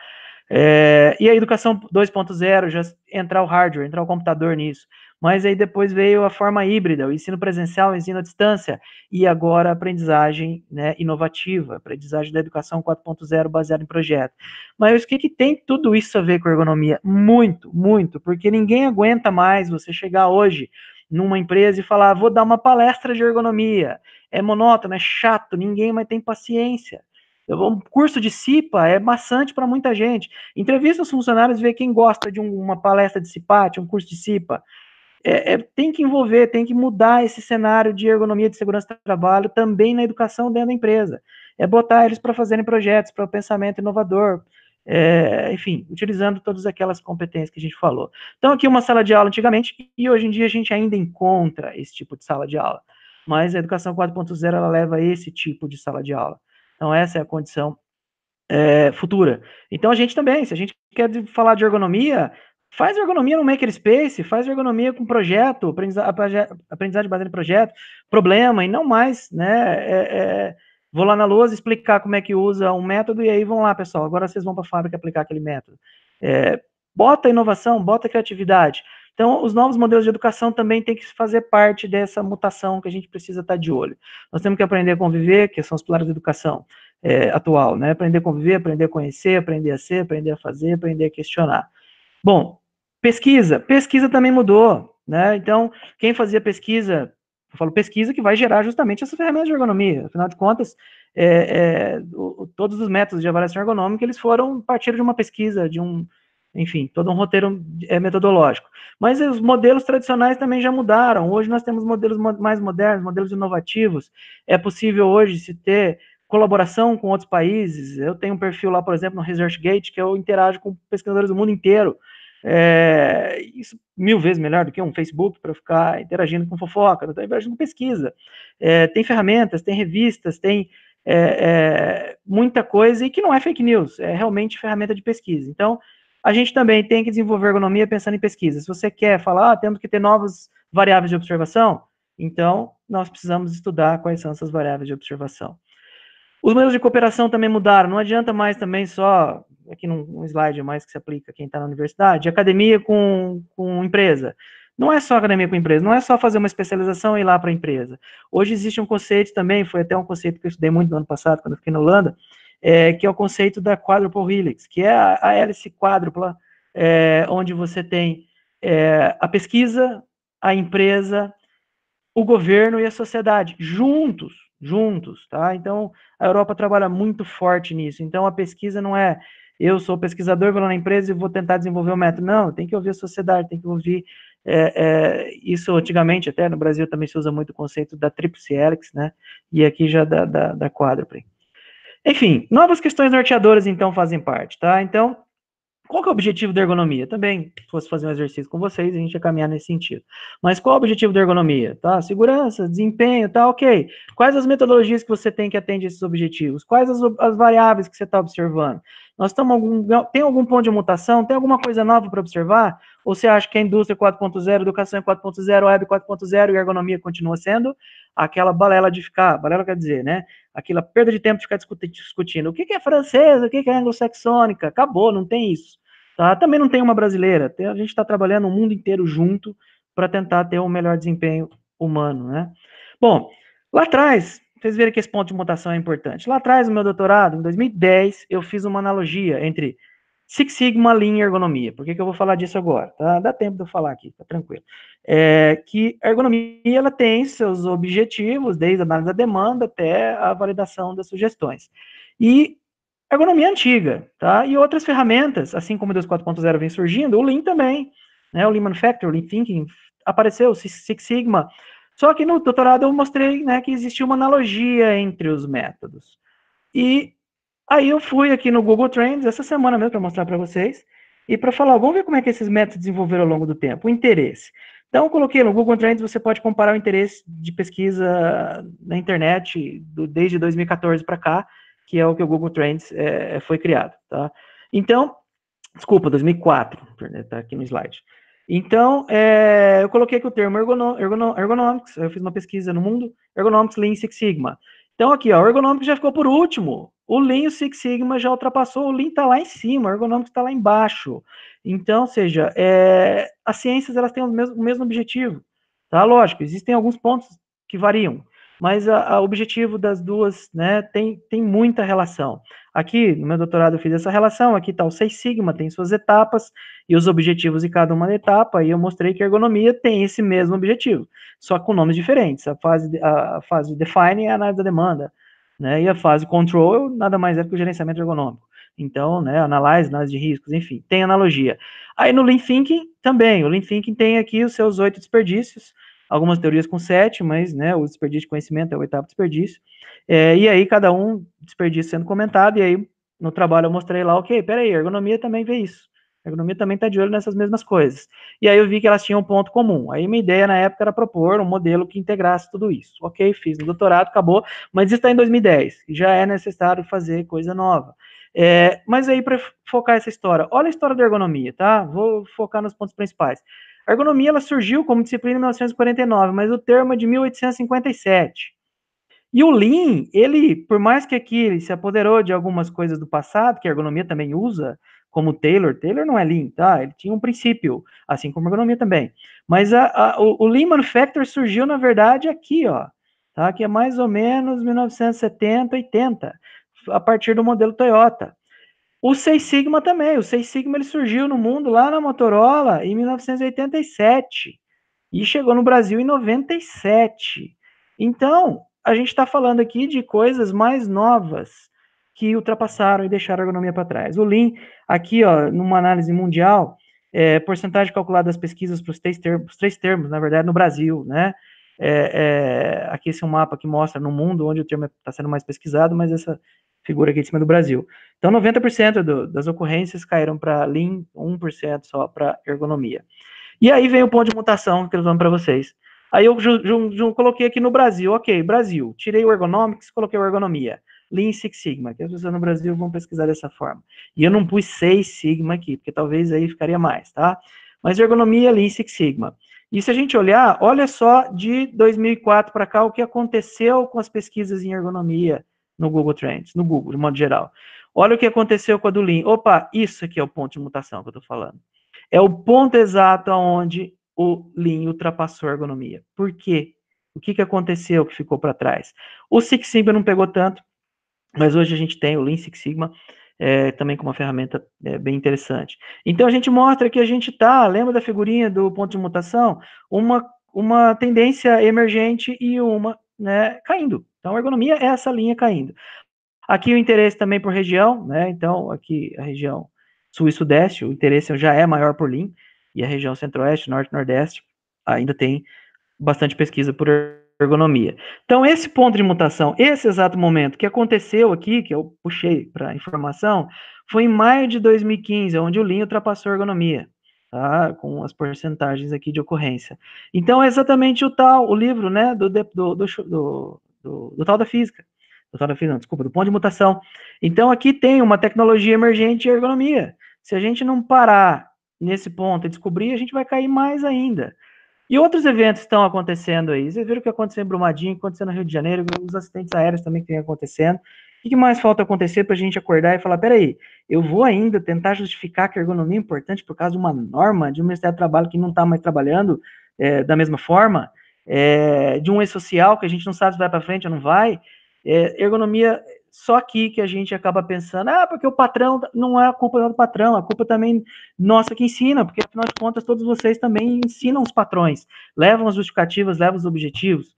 É, e a educação 2.0, já entrar o hardware, entrar o computador nisso. Mas aí depois veio a forma híbrida, o ensino presencial, o ensino à distância, e agora a aprendizagem né, inovativa, aprendizagem da educação 4.0 baseada em projeto. Mas o que, que tem tudo isso a ver com ergonomia? Muito, muito, porque ninguém aguenta mais você chegar hoje numa empresa e falar, vou dar uma palestra de ergonomia. É monótono, é chato, ninguém mais tem paciência. Um curso de CIPA é maçante para muita gente. Entrevista os funcionários, vê quem gosta de um, uma palestra de CIPAT, um curso de CIPA é, é, tem que envolver, tem que mudar esse cenário de ergonomia de segurança do trabalho também na educação dentro da empresa. É botar eles para fazerem projetos, para o pensamento inovador, é, enfim, utilizando todas aquelas competências que a gente falou. Então, aqui uma sala de aula antigamente, e hoje em dia a gente ainda encontra esse tipo de sala de aula, mas a educação 4.0 ela leva esse tipo de sala de aula. Então, essa é a condição é, futura. Então, a gente também, se a gente quer falar de ergonomia, Faz ergonomia no makerspace, faz ergonomia com projeto, aprendizagem, aprendizagem baseada em projeto, problema, e não mais, né? É, é, vou lá na lousa explicar como é que usa um método, e aí vão lá, pessoal, agora vocês vão para a fábrica aplicar aquele método. É, bota inovação, bota criatividade. Então, os novos modelos de educação também têm que fazer parte dessa mutação que a gente precisa estar tá de olho. Nós temos que aprender a conviver, que são os pilares da educação é, atual, né? Aprender a conviver, aprender a conhecer, aprender a ser, aprender a fazer, aprender a questionar. Bom, pesquisa. Pesquisa também mudou, né? Então, quem fazia pesquisa, eu falo pesquisa que vai gerar justamente essa ferramenta de ergonomia. Afinal de contas, é, é, o, todos os métodos de avaliação ergonômica, eles foram partir de uma pesquisa, de um, enfim, todo um roteiro é, metodológico. Mas os modelos tradicionais também já mudaram. Hoje nós temos modelos mais modernos, modelos inovativos. É possível hoje se ter colaboração com outros países. Eu tenho um perfil lá, por exemplo, no ResearchGate, que eu interajo com pesquisadores do mundo inteiro é, isso mil vezes melhor do que um Facebook para ficar interagindo com fofoca, tá interagindo com pesquisa. É, tem ferramentas, tem revistas, tem é, é, muita coisa e que não é fake news, é realmente ferramenta de pesquisa. Então, a gente também tem que desenvolver ergonomia pensando em pesquisa. Se você quer falar, ah, temos que ter novas variáveis de observação, então nós precisamos estudar quais são essas variáveis de observação. Os modelos de cooperação também mudaram, não adianta mais também só aqui num slide mais que se aplica a quem está na universidade, academia com, com empresa. Não é só academia com empresa, não é só fazer uma especialização e ir lá para a empresa. Hoje existe um conceito também, foi até um conceito que eu estudei muito no ano passado, quando eu fiquei na Holanda, é, que é o conceito da quadruple helix, que é a, a hélice quádrupla, é, onde você tem é, a pesquisa, a empresa, o governo e a sociedade, juntos, juntos, tá? Então, a Europa trabalha muito forte nisso. Então, a pesquisa não é eu sou pesquisador, vou lá na empresa e vou tentar desenvolver um método. Não, tem que ouvir a sociedade, tem que ouvir. É, é, isso antigamente, até no Brasil também se usa muito o conceito da tríplice helix, né? E aqui já da, da, da quádruple. Enfim, novas questões norteadoras então fazem parte, tá? Então, qual é o objetivo da ergonomia? Também, se fosse fazer um exercício com vocês, a gente ia caminhar nesse sentido. Mas qual é o objetivo da ergonomia? Tá? Segurança, desempenho, tá ok. Quais as metodologias que você tem que atende esses objetivos? Quais as, as variáveis que você está observando? Nós estamos algum tem algum ponto de mutação? Tem alguma coisa nova para observar? Ou você acha que a indústria 4.0, educação 4.0, é web 4.0 e ergonomia continua sendo aquela balela de ficar, balela quer dizer, né? Aquela perda de tempo de ficar discutindo o que, é francesa, o que, que é anglo-saxônica, acabou, não tem isso. Tá? Também não tem uma brasileira, a gente está trabalhando o mundo inteiro junto para tentar ter um melhor desempenho humano, né? Bom, lá atrás, vocês verem que esse ponto de mutação é importante. Lá atrás, no meu doutorado, em 2010, eu fiz uma analogia entre Six Sigma, linha e ergonomia. Por que, que eu vou falar disso agora? Tá? Dá tempo de eu falar aqui, tá tranquilo. É que a ergonomia ela tem seus objetivos, desde a análise da demanda até a validação das sugestões. E ergonomia antiga, tá? E outras ferramentas, assim como o 2.4.0 vem surgindo, o Lean também, né? O Lean Manufacturing, o Lean Thinking apareceu, o Six Sigma só que no doutorado eu mostrei né, que existia uma analogia entre os métodos. E aí eu fui aqui no Google Trends, essa semana mesmo, para mostrar para vocês, e para falar, vamos ver como é que esses métodos desenvolveram ao longo do tempo, o interesse. Então, eu coloquei no Google Trends, você pode comparar o interesse de pesquisa na internet do, desde 2014 para cá, que é o que o Google Trends é, foi criado. Tá? Então, desculpa, 2004, está né, aqui no slide. Então, é, eu coloquei aqui o termo ergonom, ergonom, ergonomics, eu fiz uma pesquisa no mundo, ergonomics Lean Six Sigma. Então, aqui, ó, o ergonomics já ficou por último. O Lean o Six Sigma já ultrapassou, o Lean está lá em cima, o ergonomics está lá embaixo. Então, ou seja, é, as ciências elas têm o mesmo, o mesmo objetivo. Tá? Lógico, existem alguns pontos que variam mas o objetivo das duas né, tem, tem muita relação. Aqui, no meu doutorado, eu fiz essa relação, aqui está o Seis Sigma, tem suas etapas e os objetivos de cada uma etapa, e eu mostrei que a ergonomia tem esse mesmo objetivo, só com nomes diferentes. A fase, a, fase define é a análise da demanda, né, e a fase control nada mais é que o gerenciamento ergonômico. Então, né, análise de riscos, enfim, tem analogia. Aí no Lean Thinking também, o Lean Thinking tem aqui os seus oito desperdícios, algumas teorias com sete, mas né, o desperdício de conhecimento é o oitavo desperdício. É, e aí cada um desperdício sendo comentado, e aí no trabalho eu mostrei lá, ok, peraí, ergonomia também vê isso. A ergonomia também está de olho nessas mesmas coisas. E aí eu vi que elas tinham um ponto comum. Aí minha ideia na época era propor um modelo que integrasse tudo isso. Ok, fiz no doutorado, acabou, mas isso está em 2010, e já é necessário fazer coisa nova. É, mas aí, para focar essa história, olha a história da ergonomia, tá? Vou focar nos pontos principais. A ergonomia ela surgiu como disciplina em 1949, mas o termo é de 1857. E o Lean, ele, por mais que aqui ele se apoderou de algumas coisas do passado, que a ergonomia também usa, como Taylor, Taylor não é Lean, tá? Ele tinha um princípio, assim como a ergonomia também. Mas a, a, o, o Lean Manufacture surgiu, na verdade, aqui, ó, tá? Que é mais ou menos 1970, 80, a partir do modelo Toyota. O Seis Sigma também. O Seis Sigma ele surgiu no mundo lá na Motorola em 1987 e chegou no Brasil em 97. Então, a gente está falando aqui de coisas mais novas que ultrapassaram e deixaram a ergonomia para trás. O Lean, aqui, ó, numa análise mundial, é, porcentagem calculada das pesquisas para os três termos, três termos, na verdade, no Brasil, né? É, é, aqui esse é um mapa que mostra no mundo onde o termo está é, sendo mais pesquisado, mas essa, figura aqui em cima do Brasil. Então, 90% do, das ocorrências caíram para Lean, 1% só para ergonomia. E aí vem o ponto de mutação que eu vamos para vocês. Aí eu ju, ju, ju, coloquei aqui no Brasil, ok, Brasil, tirei o ergonomics, coloquei o ergonomia. Lean Six Sigma, que as pessoas no Brasil vão pesquisar dessa forma. E eu não pus seis Sigma aqui, porque talvez aí ficaria mais, tá? Mas ergonomia Lean Six Sigma. E se a gente olhar, olha só de 2004 para cá o que aconteceu com as pesquisas em ergonomia no Google Trends, no Google, de modo geral. Olha o que aconteceu com a do Lean. Opa, isso aqui é o ponto de mutação que eu estou falando. É o ponto exato onde o Lean ultrapassou a ergonomia. Por quê? O que, que aconteceu que ficou para trás? O Six Sigma não pegou tanto, mas hoje a gente tem o Lean Six Sigma, é, também com uma ferramenta é, bem interessante. Então a gente mostra que a gente está, lembra da figurinha do ponto de mutação? Uma, uma tendência emergente e uma né, caindo. Então, ergonomia é essa linha caindo. Aqui o interesse também por região, né? Então, aqui a região sul e sudeste, o interesse já é maior por Lean, e a região centro-oeste, norte nordeste, ainda tem bastante pesquisa por ergonomia. Então, esse ponto de mutação, esse exato momento que aconteceu aqui, que eu puxei para informação, foi em maio de 2015, onde o Lean ultrapassou a ergonomia. Tá, com as porcentagens aqui de ocorrência. Então, é exatamente o tal, o livro, né, do, do, do, do do, do tal da física. Do tal da física, não, desculpa, do ponto de mutação. Então aqui tem uma tecnologia emergente de ergonomia. Se a gente não parar nesse ponto e descobrir, a gente vai cair mais ainda. E outros eventos estão acontecendo aí. Vocês viram o que aconteceu em Brumadinho, aconteceu no Rio de Janeiro, os acidentes aéreos também que vem acontecendo. O que mais falta acontecer para a gente acordar e falar: peraí, eu vou ainda tentar justificar que a ergonomia é importante por causa de uma norma de um Ministério do Trabalho que não está mais trabalhando é, da mesma forma? é, de um E-Social, que a gente não sabe se vai para frente ou não vai, é, ergonomia só aqui que a gente acaba pensando, ah, porque o patrão tá, não é a culpa do patrão, a culpa também nossa que ensina, porque afinal de contas todos vocês também ensinam os patrões, levam as justificativas, levam os objetivos.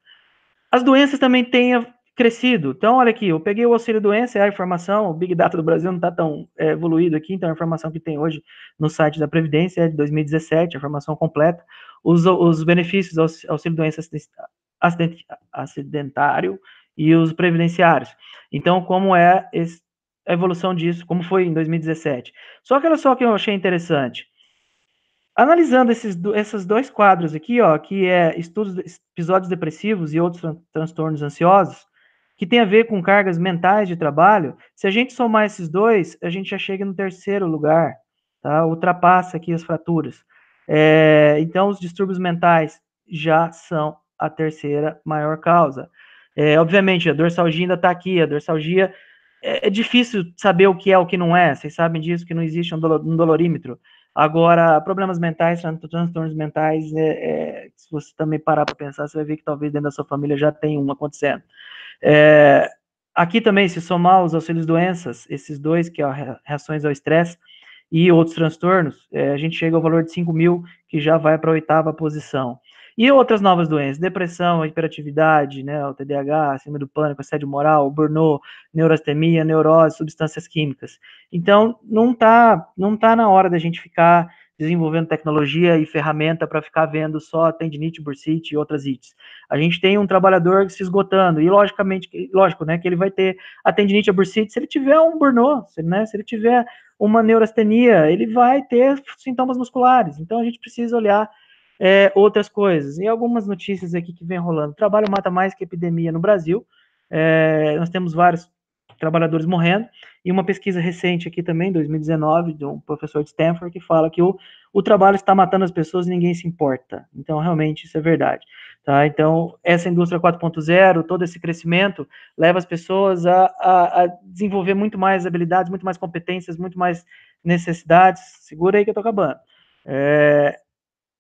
As doenças também têm eh, crescido. Então, olha aqui, eu peguei o auxílio doença, é a informação, o Big Data do Brasil não está tão é, evoluído aqui, então a informação que tem hoje no site da Previdência é de 2017, a informação completa os, os benefícios ao auxílio doença acident, acidentário e os previdenciários. Então, como é esse, a evolução disso, como foi em 2017. Só que olha só que eu achei interessante. Analisando esses, esses dois quadros aqui, ó, que é estudos, episódios depressivos e outros transtornos ansiosos, que tem a ver com cargas mentais de trabalho, se a gente somar esses dois, a gente já chega no terceiro lugar, tá? Ultrapassa aqui as fraturas. É, então, os distúrbios mentais já são a terceira maior causa. É, obviamente, a dorsalgia ainda está aqui, a dorsalgia é, é, difícil saber o que é o que não é, vocês sabem disso, que não existe um, um dolorímetro. Agora, problemas mentais, transtornos mentais, é, é, se você também parar para pensar, você vai ver que talvez dentro da sua família já tem um acontecendo. É, aqui também, se somar os auxílios doenças, esses dois, que é reações ao estresse, e outros transtornos, é, a gente chega ao valor de 5 mil, que já vai para a oitava posição. E outras novas doenças, depressão, hiperatividade, né, o TDAH, síndrome do pânico, assédio moral, burnout, neurastemia, neurose, substâncias químicas. Então, não está não tá na hora da gente ficar desenvolvendo tecnologia e ferramenta para ficar vendo só tendinite, bursite e outras ites. A gente tem um trabalhador se esgotando, e logicamente, lógico, né, que ele vai ter a tendinite, a bursite, se ele tiver um burnout, se, né, se ele tiver uma neurastenia, ele vai ter sintomas musculares. Então a gente precisa olhar é, outras coisas. E algumas notícias aqui que vem rolando. Trabalho mata mais que epidemia no Brasil. É, nós temos vários trabalhadores morrendo. E uma pesquisa recente aqui também, 2019, de um professor de Stanford, que fala que o, o trabalho está matando as pessoas e ninguém se importa. Então, realmente, isso é verdade. Tá? Então, essa indústria 4.0, todo esse crescimento, leva as pessoas a, a, a, desenvolver muito mais habilidades, muito mais competências, muito mais necessidades. Segura aí que eu estou acabando. É,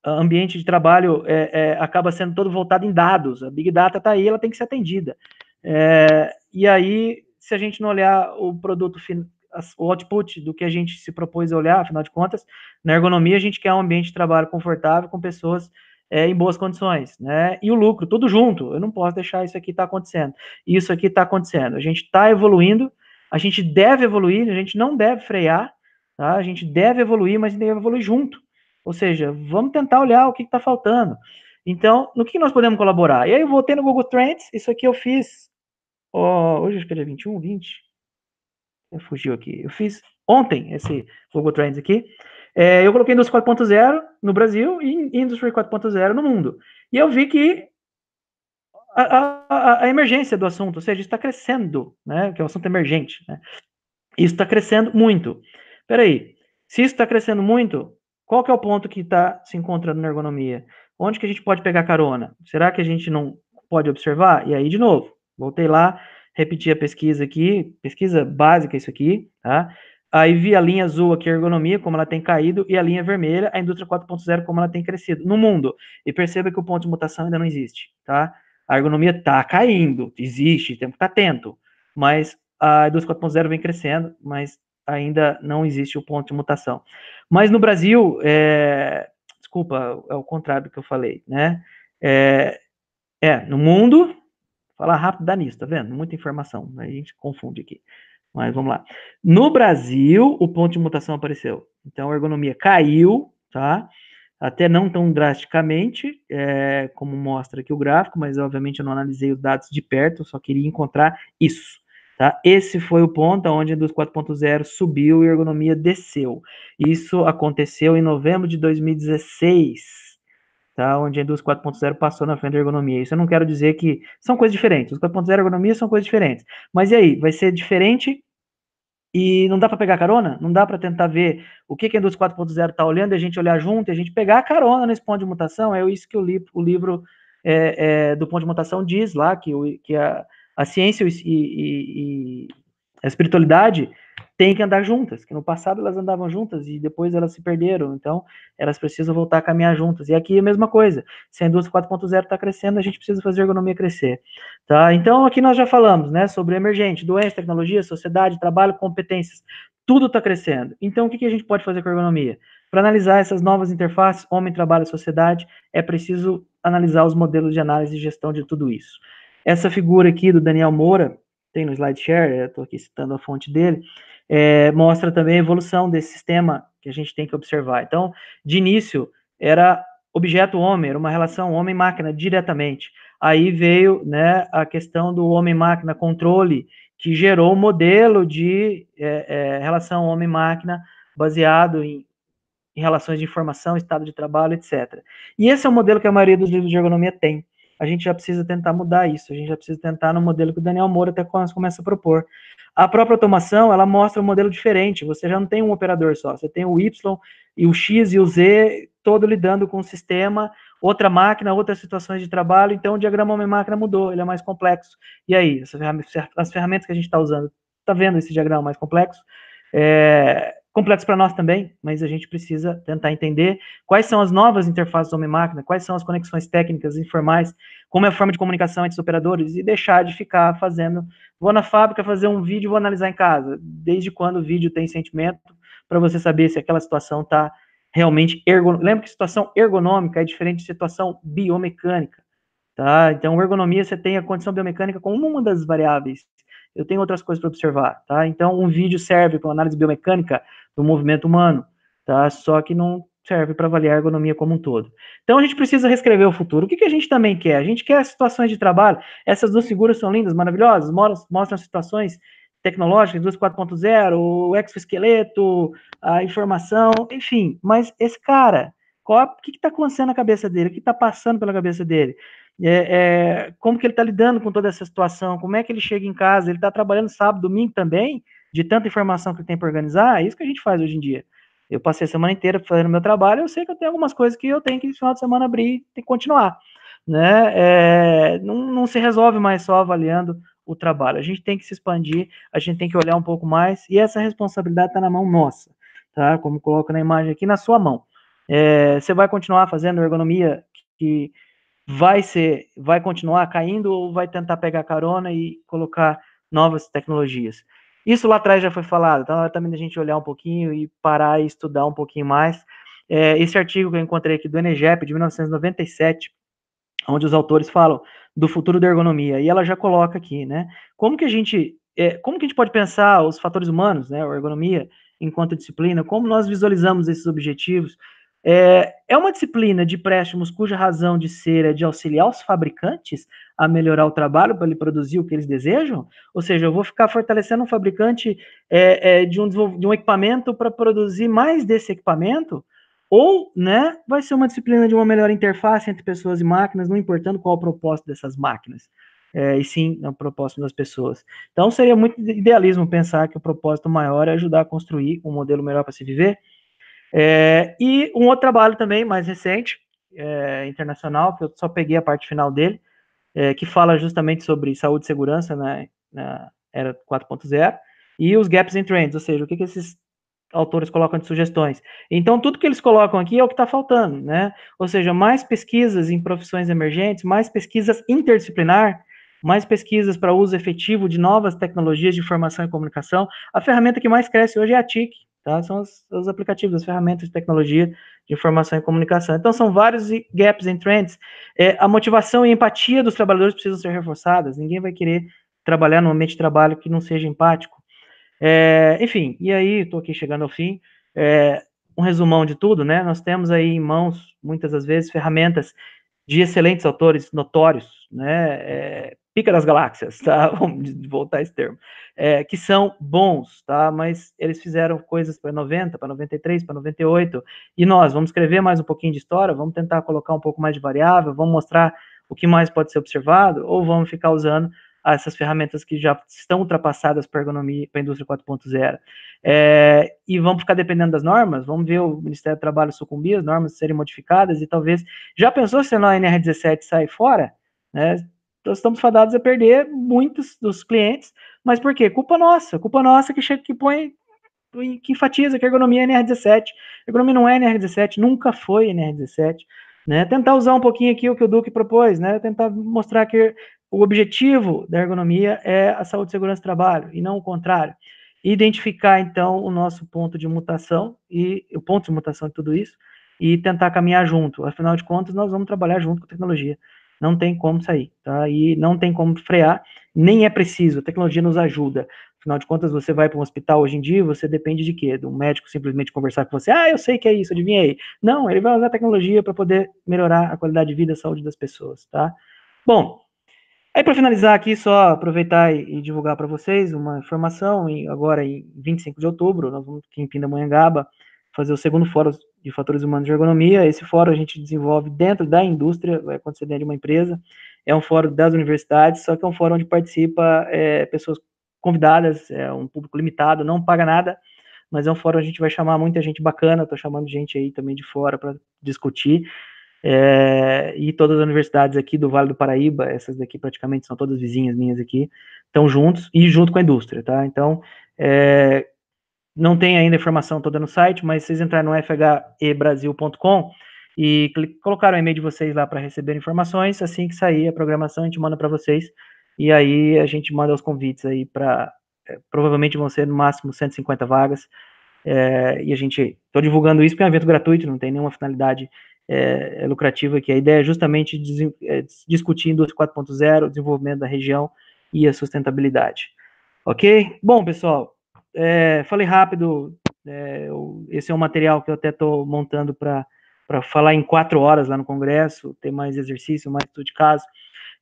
ambiente de trabalho é, é, acaba sendo todo voltado em dados. A Big Data está aí, ela tem que ser atendida. É, e aí se a gente não olhar o produto, o output do que a gente se propôs a olhar, afinal de contas, na ergonomia a gente quer um ambiente de trabalho confortável, com pessoas é, em boas condições, né? E o lucro, tudo junto. Eu não posso deixar isso aqui estar tá acontecendo. Isso aqui está acontecendo. A gente está evoluindo, a gente deve evoluir, a gente não deve frear, tá? A gente deve evoluir, mas deve evoluir junto. Ou seja, vamos tentar olhar o que está faltando. Então, no que nós podemos colaborar? E aí eu voltei no Google Trends, isso aqui eu fiz Oh, hoje acho que é dia 21, 20. Eu fugiu aqui. Eu fiz ontem esse Google Trends aqui. É, eu coloquei Indústria 4.0 no Brasil e Indústria 4.0 no mundo. E eu vi que a, a, a, emergência do assunto, ou seja, está crescendo, né? Que é um assunto emergente, né? Isso está crescendo muito. Peraí, se isso está crescendo muito, qual que é o ponto que está se encontrando na ergonomia? Onde que a gente pode pegar carona? Será que a gente não pode observar? E aí, de novo, Voltei lá, repeti a pesquisa aqui, pesquisa básica isso aqui, tá? Aí vi a linha azul aqui, a ergonomia, como ela tem caído, e a linha vermelha, a indústria 4.0, como ela tem crescido no mundo. E perceba que o ponto de mutação ainda não existe, tá? A ergonomia está caindo, existe, tem que estar atento, mas a indústria 4.0 vem crescendo, mas ainda não existe o ponto de mutação. Mas no Brasil, é... desculpa, é o contrário do que eu falei, né? É, é no mundo, Falar rápido dá nisso, tá vendo? Muita informação, né? a gente confunde aqui. Mas vamos lá. No Brasil, o ponto de mutação apareceu. Então, a ergonomia caiu, tá? Até não tão drasticamente, é, como mostra aqui o gráfico, mas obviamente eu não analisei os dados de perto, só queria encontrar isso. Tá? Esse foi o ponto onde a Indústria 4.0 subiu e a ergonomia desceu. Isso aconteceu em novembro de 2016 tá? onde a indústria 4.0 passou na frente da ergonomia. Isso eu não quero dizer que são coisas diferentes. Os 4.0 e ergonomia são coisas diferentes. Mas e aí? Vai ser diferente e não dá para pegar carona? Não dá para tentar ver o que, que a indústria 4.0 está olhando, a gente olhar junto, a gente pegar a carona nesse ponto de mutação? É isso que o, li, o livro é, é, do ponto de mutação diz lá, que, o, que a, a ciência e, e, e a espiritualidade têm que andar juntas, que no passado elas andavam juntas e depois elas se perderam, então elas precisam voltar a caminhar juntas. E aqui a mesma coisa, se a indústria 4.0 está crescendo, a gente precisa fazer a ergonomia crescer. Tá? Então aqui nós já falamos né, sobre emergente, doença, tecnologia, sociedade, trabalho, competências, tudo está crescendo. Então o que, que a gente pode fazer com a ergonomia? Para analisar essas novas interfaces, homem, trabalho, sociedade, é preciso analisar os modelos de análise e gestão de tudo isso. Essa figura aqui do Daniel Moura, tem no SlideShare, estou aqui citando a fonte dele, é, mostra também a evolução desse sistema que a gente tem que observar. Então, de início, era objeto homem, era uma relação homem-máquina diretamente. Aí veio né, a questão do homem-máquina controle, que gerou o um modelo de é, é, relação homem-máquina baseado em, em relações de informação, estado de trabalho, etc. E esse é o modelo que a maioria dos livros de ergonomia tem a gente já precisa tentar mudar isso, a gente já precisa tentar no modelo que o Daniel Moura até começa a propor. A própria automação, ela mostra um modelo diferente, você já não tem um operador só, você tem o Y e o X e o Z, todo lidando com o sistema, outra máquina, outras situações de trabalho, então o diagrama homem-máquina mudou, ele é mais complexo. E aí, as ferramentas que a gente está usando, está vendo esse diagrama mais complexo? É, complexo para nós também, mas a gente precisa tentar entender quais são as novas interfaces homem-máquina, quais são as conexões técnicas informais, como é a forma de comunicação entre os operadores e deixar de ficar fazendo, vou na fábrica fazer um vídeo, vou analisar em casa. Desde quando o vídeo tem sentimento para você saber se aquela situação está realmente ergonômica. Lembra que situação ergonômica é diferente de situação biomecânica, tá? Então, ergonomia você tem a condição biomecânica como uma das variáveis eu tenho outras coisas para observar, tá? Então, um vídeo serve para análise biomecânica, do movimento humano, tá? Só que não serve para avaliar a ergonomia como um todo. Então a gente precisa reescrever o futuro. O que, que a gente também quer? A gente quer situações de trabalho. Essas duas figuras são lindas, maravilhosas, mostram situações tecnológicas, 2.4.0, o exoesqueleto, a informação, enfim. Mas esse cara, qual, o que está acontecendo na cabeça dele? O que está passando pela cabeça dele? É, é, como que ele está lidando com toda essa situação? Como é que ele chega em casa? Ele está trabalhando sábado, domingo também? de tanta informação que tem para organizar, é isso que a gente faz hoje em dia. Eu passei a semana inteira fazendo meu trabalho, eu sei que eu tenho algumas coisas que eu tenho que no final de semana abrir e continuar. Né? É, não, não se resolve mais só avaliando o trabalho. A gente tem que se expandir, a gente tem que olhar um pouco mais, e essa responsabilidade está na mão nossa, tá? Como coloca na imagem aqui, na sua mão. É, você vai continuar fazendo ergonomia que vai ser, vai continuar caindo ou vai tentar pegar carona e colocar novas tecnologias? Isso lá atrás já foi falado, então é também da gente olhar um pouquinho e parar e estudar um pouquinho mais. É, esse artigo que eu encontrei aqui do Enegep, de 1997, onde os autores falam do futuro da ergonomia, e ela já coloca aqui, né? Como que a gente, é, como que a gente pode pensar os fatores humanos, né, a ergonomia, enquanto disciplina, como nós visualizamos esses objetivos, é, é uma disciplina de préstimos cuja razão de ser é de auxiliar os fabricantes a melhorar o trabalho para ele produzir o que eles desejam? Ou seja, eu vou ficar fortalecendo um fabricante é, é, de, um, de um equipamento para produzir mais desse equipamento? Ou, né, vai ser uma disciplina de uma melhor interface entre pessoas e máquinas, não importando qual o propósito dessas máquinas, é, e sim o propósito das pessoas. Então, seria muito idealismo pensar que o propósito maior é ajudar a construir um modelo melhor para se viver. É, e um outro trabalho também, mais recente, é, internacional, que eu só peguei a parte final dele, é, que fala justamente sobre saúde e segurança na, né, na era 4.0, e os gaps and trends, ou seja, o que, que esses autores colocam de sugestões. Então, tudo que eles colocam aqui é o que está faltando, né? Ou seja, mais pesquisas em profissões emergentes, mais pesquisas interdisciplinar, mais pesquisas para uso efetivo de novas tecnologias de informação e comunicação. A ferramenta que mais cresce hoje é a TIC, tá? São os, os aplicativos, as ferramentas de tecnologia de informação e comunicação. Então, são vários gaps em trends. É, a motivação e a empatia dos trabalhadores precisam ser reforçadas. Ninguém vai querer trabalhar num ambiente de trabalho que não seja empático. É, enfim, e aí, estou aqui chegando ao fim. É, um resumão de tudo, né? Nós temos aí em mãos, muitas das vezes, ferramentas de excelentes autores notórios, né? É, pica das galáxias, tá? <laughs> Vamos voltar a esse termo. É, que são bons, tá? Mas eles fizeram coisas para 90, para 93, para 98. E nós vamos escrever mais um pouquinho de história, vamos tentar colocar um pouco mais de variável, vamos mostrar o que mais pode ser observado, ou vamos ficar usando essas ferramentas que já estão ultrapassadas para a ergonomia, para a indústria 4.0. É, e vamos ficar dependendo das normas, vamos ver o Ministério do Trabalho sucumbir, as normas serem modificadas, e talvez, já pensou se a NR17 sair fora? Né? Então estamos fadados a perder muitos dos clientes, mas por quê? Culpa nossa, culpa nossa que chega que põe que enfatiza que a ergonomia é NR17. A ergonomia não é NR17, nunca foi NR17. Né? Tentar usar um pouquinho aqui o que o Duque propôs, né? Tentar mostrar que o objetivo da ergonomia é a saúde, segurança e trabalho, e não o contrário. Identificar, então, o nosso ponto de mutação e o ponto de mutação de tudo isso, e tentar caminhar junto. Afinal de contas, nós vamos trabalhar junto com a tecnologia não tem como sair, tá? E não tem como frear, nem é preciso, a tecnologia nos ajuda. Afinal de contas, você vai para um hospital hoje em dia, você depende de quê? De um médico simplesmente conversar com você, ah, eu sei que é isso, adivinhei. Não, ele vai usar a tecnologia para poder melhorar a qualidade de vida e saúde das pessoas, tá? Bom, aí para finalizar aqui, só aproveitar e, divulgar para vocês uma informação, e agora em 25 de outubro, nós vamos aqui em Pindamonhangaba, fazer o segundo fórum de fatores humanos de ergonomia. Esse fórum a gente desenvolve dentro da indústria, vai acontecer dentro de uma empresa. É um fórum das universidades, só que é um fórum onde participa é, pessoas convidadas, é um público limitado, não paga nada, mas é um fórum a gente vai chamar muita gente bacana, estou chamando gente aí também de fora para discutir. É, e todas as universidades aqui do Vale do Paraíba, essas daqui praticamente são todas vizinhas minhas aqui, estão juntos e junto com a indústria, tá? Então, é, não tem ainda a informação toda no site, mas vocês entrarem no fhebrasil.com e colocaram o e-mail de vocês lá para receber informações. Assim que sair a programação, a gente manda para vocês. E aí a gente manda os convites aí para. É, provavelmente vão ser no máximo 150 vagas. É, e a gente. Estou divulgando isso porque é um evento gratuito, não tem nenhuma finalidade é, é lucrativa aqui. A ideia é justamente des, é, discutir Indústria 4.0, desenvolvimento da região e a sustentabilidade. Ok? Bom, pessoal, é, falei rápido, é, eu, esse é um material que eu até estou montando para falar em quatro horas lá no Congresso, ter mais exercício, mais estudo de caso.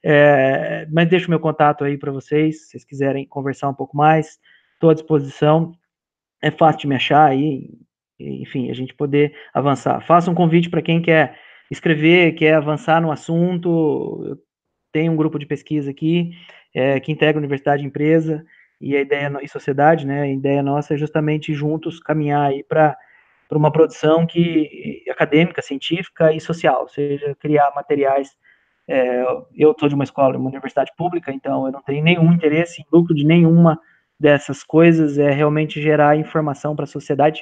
É, mas deixo meu contato aí para vocês, se vocês quiserem conversar um pouco mais, estou à disposição. É fácil de me achar aí, enfim, a gente poder avançar. Faça um convite para quem quer escrever, quer avançar no assunto. Eu tenho um grupo de pesquisa aqui é, que integra universidade e empresa e a ideia e sociedade, né? A ideia nossa é justamente juntos caminhar aí para para uma produção que acadêmica, científica e social, ou seja, criar materiais. É, eu estou de uma escola, uma universidade pública, então eu não tenho nenhum interesse em lucro de nenhuma dessas coisas. É realmente gerar informação para a sociedade.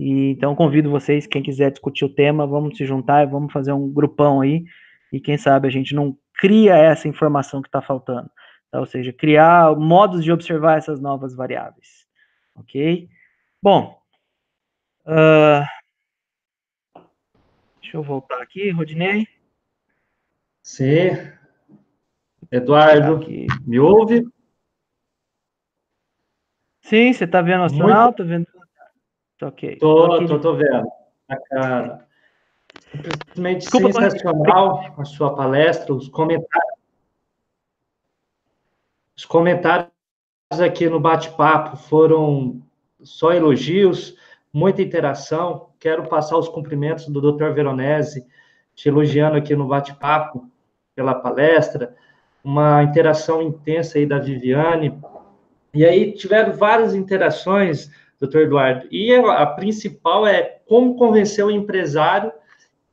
E, então convido vocês, quem quiser discutir o tema, vamos se juntar, vamos fazer um grupão aí e quem sabe a gente não cria essa informação que está faltando. Tá? Ou seja, criar modos de observar essas novas variáveis. Ok? Bom. Uh, deixa eu voltar aqui, Rodinei. Sim. Eduardo, tá me ouve? Sim, você está vendo o astronauta? Estou Vendo... Ok. Tô, tô, tô vendo. Tá, cara. Simplesmente sensacional a sua palestra, os comentários os comentários aqui no bate-papo foram só elogios, muita interação. Quero passar os cumprimentos do Dr. Veronese, te elogiando aqui no bate-papo pela palestra, uma interação intensa aí da Viviane. E aí tiveram várias interações, doutor Eduardo, e a principal é como convencer o empresário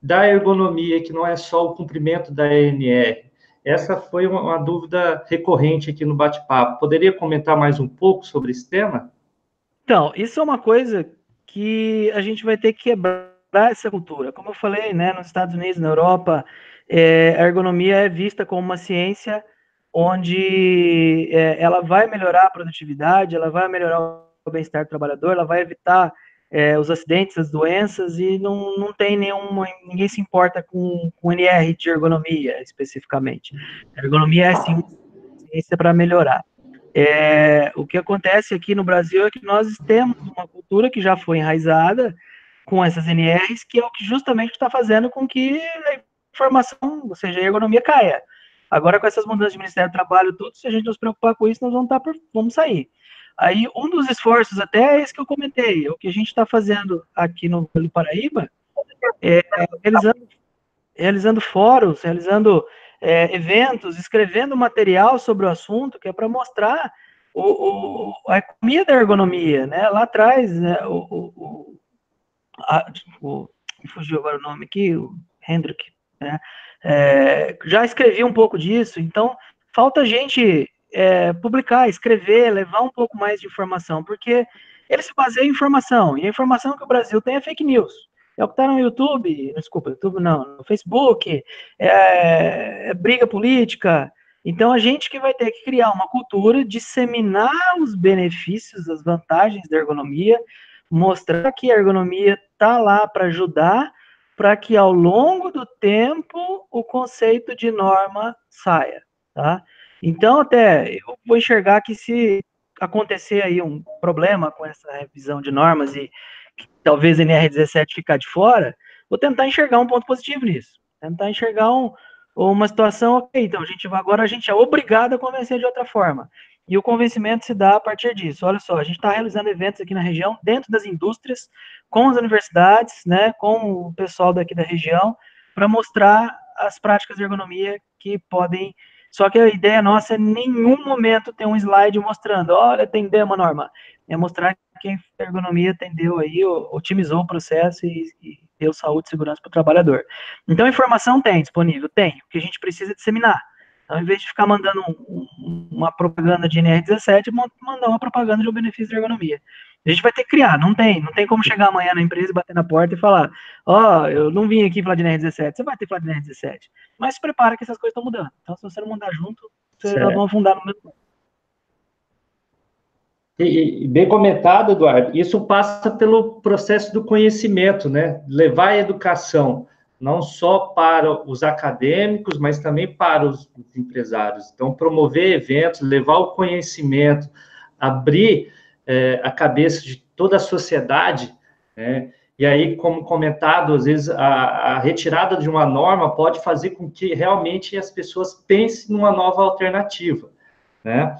da ergonomia, que não é só o cumprimento da ENR, essa foi uma, uma dúvida recorrente aqui no bate-papo. Poderia comentar mais um pouco sobre esse tema? Então, isso é uma coisa que a gente vai ter que quebrar essa cultura. Como eu falei, né, nos Estados Unidos, na Europa, é, a ergonomia é vista como uma ciência onde é, ela vai melhorar a produtividade, ela vai melhorar o bem-estar do trabalhador, ela vai evitar é, os acidentes, as doenças, e não, não tem nenhuma, ninguém se importa com, com NR de ergonomia, especificamente. A ergonomia é, sim ciência para melhorar. É, o que acontece aqui no Brasil é que nós temos uma cultura que já foi enraizada com essas NRs, que é o que justamente está fazendo com que a informação, ou seja, a ergonomia caia. Agora, com essas mudanças de Ministério do Trabalho, tudo, se a gente nos preocupar com isso, nós vamos, tá, vamos sair. Aí um dos esforços até é esse que eu comentei, é o que a gente está fazendo aqui no Vale Paraíba, é, realizando, realizando fóruns, realizando é, eventos, escrevendo material sobre o assunto, que é para mostrar o, o, a economia da ergonomia, né? Lá atrás, né, o, a, o, fugiu agora o nome aqui, o Hendrick, né? É, já escrevi um pouco disso, então falta gente é, publicar, escrever, levar um pouco mais de informação, porque ele se baseia em informação, e a informação que o Brasil tem é fake news. É o que está no YouTube, desculpa, YouTube não, no Facebook, é, é briga política. Então a gente que vai ter que criar uma cultura, disseminar os benefícios, as vantagens da ergonomia, mostrar que a ergonomia está lá para ajudar, para que ao longo do tempo o conceito de norma saia, tá? Então, até eu vou enxergar que se acontecer aí um problema com essa revisão de normas e talvez a NR17 ficar de fora, vou tentar enxergar um ponto positivo nisso. Tentar enxergar um, uma situação, ok, então a gente vai, agora a gente é obrigado a convencer de outra forma. E o convencimento se dá a partir disso. Olha só, a gente está realizando eventos aqui na região, dentro das indústrias, com as universidades, né, com o pessoal daqui da região, para mostrar as práticas de ergonomia que podem só que a ideia nossa é nenhum momento ter um slide mostrando, olha, tem uma norma. É mostrar que a ergonomia atendeu aí, otimizou o processo e, e deu saúde e segurança para o trabalhador. Então, informação tem disponível? Tem. O que a gente precisa é disseminar. Então, em vez de ficar mandando um, uma propaganda de NR17, mandar uma propaganda de um benefício de ergonomia. A gente vai ter que criar, não tem. Não tem como chegar amanhã na empresa e bater na porta e falar: Ó, oh, eu não vim aqui falar de NR 17. Você vai ter que falar de NR 17. Mas se prepara que essas coisas estão mudando. Então, se você não mudar junto, vocês vão afundar no mesmo e, e, bem comentado, Eduardo, isso passa pelo processo do conhecimento, né? Levar a educação não só para os acadêmicos, mas também para os empresários. Então, promover eventos, levar o conhecimento, abrir é, a cabeça de toda a sociedade, né? E aí, como comentado, às vezes a, a, retirada de uma norma pode fazer com que realmente as pessoas pensem numa nova alternativa, né?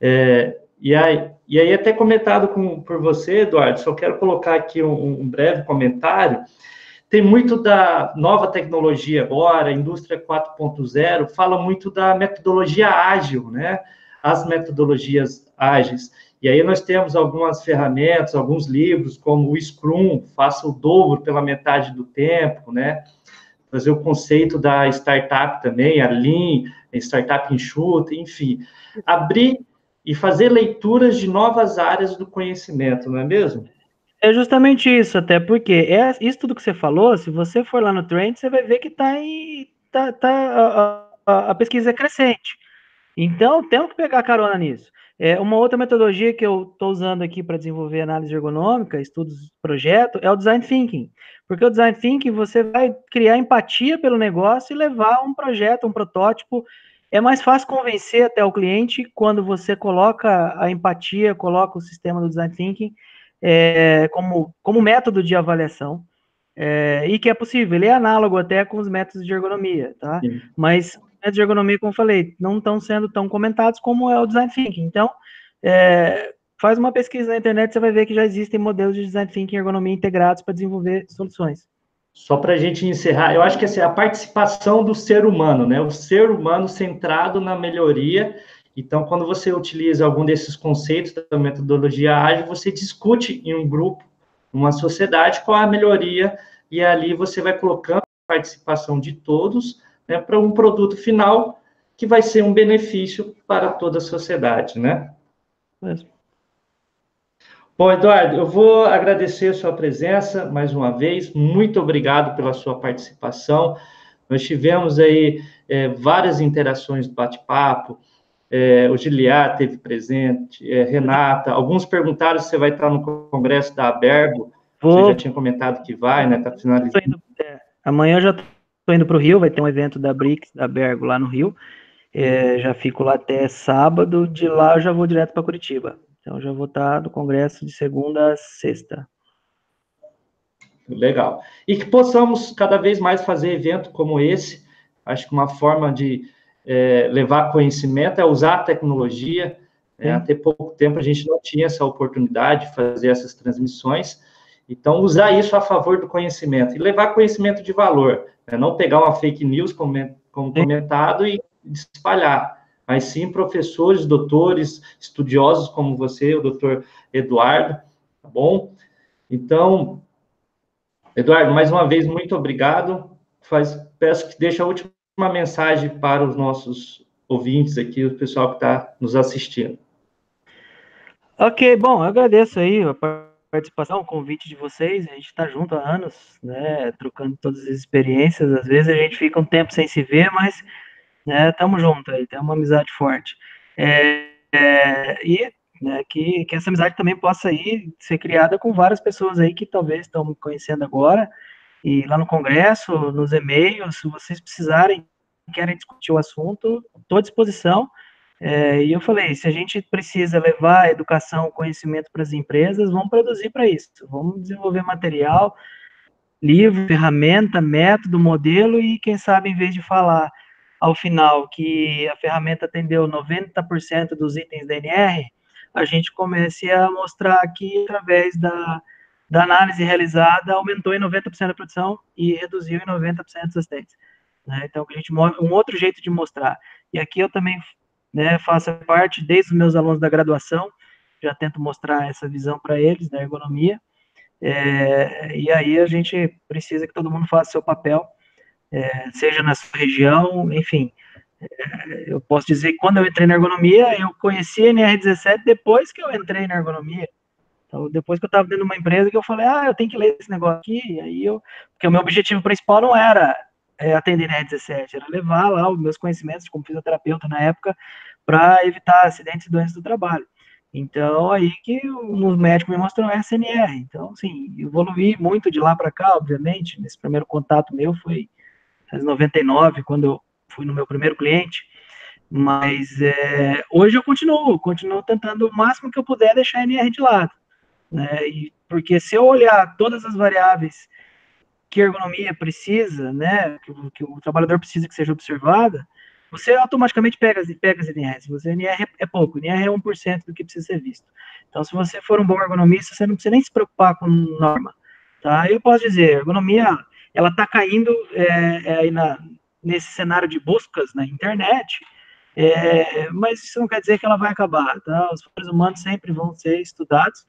É, e, aí, e aí, até comentado com, por você, Eduardo, só quero colocar aqui um, um breve comentário. Tem muito da nova tecnologia agora, indústria 4.0, fala muito da metodologia ágil, né? As metodologias ágeis. E aí nós temos algumas ferramentas, alguns livros, como o Scrum, faça o dobro pela metade do tempo, né? Fazer o conceito da startup também, a Lean, a startup enxuta, enfim. Abrir e fazer leituras de novas áreas do conhecimento, não é mesmo? É justamente isso, até porque é isso tudo que você falou, se você for lá no Trend, você vai ver que está em. Tá, tá a, a, a pesquisa é crescente. Então, temos que pegar carona nisso. É, uma outra metodologia que eu estou usando aqui para desenvolver análise ergonômica, estudos de projeto, é o design thinking. Porque o design thinking você vai criar empatia pelo negócio e levar um projeto, um protótipo. É mais fácil convencer até o cliente quando você coloca a empatia, coloca o sistema do design thinking é, como, como método de avaliação. É, e que é possível, ele é análogo até com os métodos de ergonomia, tá? Sim. Mas né, de ergonomia, como eu falei, não estão sendo tão comentados como é o design thinking. Então, é, faz uma pesquisa na internet, você vai ver que já existem modelos de design thinking e ergonomia integrados para desenvolver soluções. Só para a gente encerrar, eu acho que é a participação do ser humano, né? O ser humano centrado na melhoria. Então, quando você utiliza algum desses conceitos da metodologia ágil, você discute em um grupo, numa sociedade, qual é a melhoria, e ali você vai colocando a participação de todos né, para um produto final que vai ser um benefício para toda a sociedade, né? Mesmo. Bom, Eduardo, eu vou agradecer a sua presença mais uma vez. Muito obrigado pela sua participação. Nós tivemos aí é, várias interações do bate-papo. É, o Giliar teve presente, é, Renata. Alguns perguntaram se você vai estar no congresso da Abergo. Vou. Você já tinha comentado que vai, né? Está finalizando. Indo, é, amanhã eu já estou Estou indo para o Rio, vai ter um evento da BRICS, da Bergo, lá no Rio. É, uhum. já fico lá até sábado, de lá eu já vou direto para Curitiba. Então já vou estar tá no congresso de segunda a sexta. Legal. E que possamos cada vez mais fazer evento como esse. Acho que uma forma de é, levar conhecimento é usar a tecnologia. É, até pouco tempo a gente não tinha essa oportunidade de fazer essas transmissões. Então, usar isso a favor do conhecimento e levar conhecimento de valor, né? não pegar uma fake news como, comentado e espalhar, mas sim professores, doutores, estudiosos como você, o doutor Eduardo, tá bom? Então, Eduardo, mais uma vez, muito obrigado. Faz, peço que deixe a última mensagem para os nossos ouvintes aqui, o pessoal que está nos assistindo. Ok, bom, eu agradeço aí a participação, o convite de vocês. A gente está junto há anos, né, trocando todas as experiências. Às vezes a gente fica um tempo sem se ver, mas estamos né, juntos aí, tem uma amizade forte. É, é, e né, que, que essa amizade também possa aí ser criada com várias pessoas aí que talvez estão me conhecendo agora, e lá no congresso, nos e-mails, se vocês precisarem, querem discutir o assunto, estou à disposição. É, e eu falei, se a gente precisa levar a educação, conhecimento para as empresas, vamos produzir para isso, vamos desenvolver material, livro, ferramenta, método, modelo e quem sabe em vez de falar ao final que a ferramenta atendeu 90% dos itens DNR, a gente comece a mostrar que através da, da análise realizada aumentou em 90% a produção e reduziu em 90% os assistentes. Né? Então, a gente um outro jeito de mostrar. E aqui eu também né, faça parte desde os meus alunos da graduação, já tento mostrar essa visão para eles da né, ergonomia, é, e aí a gente precisa que todo mundo faça seu papel, é, seja na sua região, enfim. É, eu posso dizer que quando eu entrei na ergonomia, eu conheci a NR17 depois que eu entrei na ergonomia. Então, depois que eu estava dentro de uma empresa, que eu falei, ah, eu tenho que ler esse negócio aqui, aí eu, porque o meu objetivo principal não era é, atender a né, 17, era levar lá os meus conhecimentos como fisioterapeuta na época para evitar acidentes e doenças do trabalho. Então, aí que os médicos me mostrou SNR. Então, assim, evoluí muito de lá para cá, obviamente. Nesse primeiro contato meu foi em 99, quando eu fui no meu primeiro cliente. Mas é, hoje eu continuo, continuo tentando o máximo que eu puder deixar a NR de lado. Né? E, porque se eu olhar todas as variáveis que a ergonomia precisa, né, que, que o trabalhador precisa que seja observada, você automaticamente pega, pega as NRs. Você, NR é, é, pouco, NR é 1% do que precisa ser visto. Então, se você for um bom ergonomista, você não precisa nem se preocupar com norma. Tá? Eu posso dizer, a ergonomia ela está caindo é, é, na, nesse cenário de buscas na internet, é, mas isso não quer dizer que ela vai acabar. Tá? Os seres humanos sempre vão ser estudados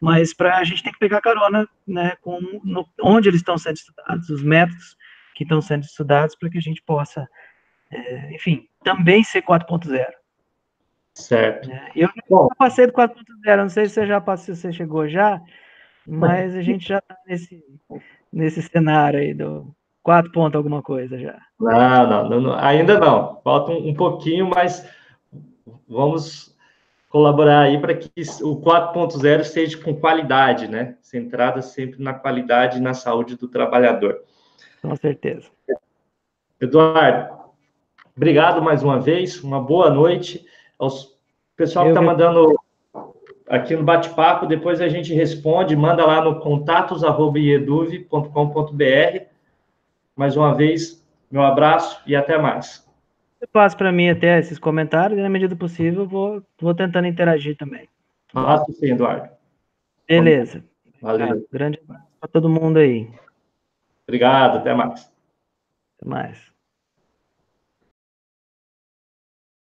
mas para a gente tem que pegar carona, né, com no, onde eles estão sendo estudados, os métodos que estão sendo estudados para que a gente possa, é, enfim, também ser 4.0. Certo. É, eu Bom, passei do 4.0, não sei se você já passou, se você chegou já, mas a gente já está nesse, nesse cenário aí do 4 ponto alguma coisa já. Não, não, não, não ainda não. Falta um, um pouquinho, mas vamos colaborar aí para que o 4.0 seja com qualidade, né? Centrada sempre na qualidade e na saúde do trabalhador. Com certeza. Eduardo, obrigado mais uma vez, uma boa noite. Aos pessoal que está mandando aqui no bate-papo, depois a gente responde, manda lá no contatos.eduve.com.br. Mais uma vez, meu abraço e até mais você passa para mim até esses comentários e, na medida possível, vou, vou tentando interagir também. Passo sim, Eduardo. Beleza. Valeu. grande abraço para todo mundo aí. Obrigado, até mais. Até mais.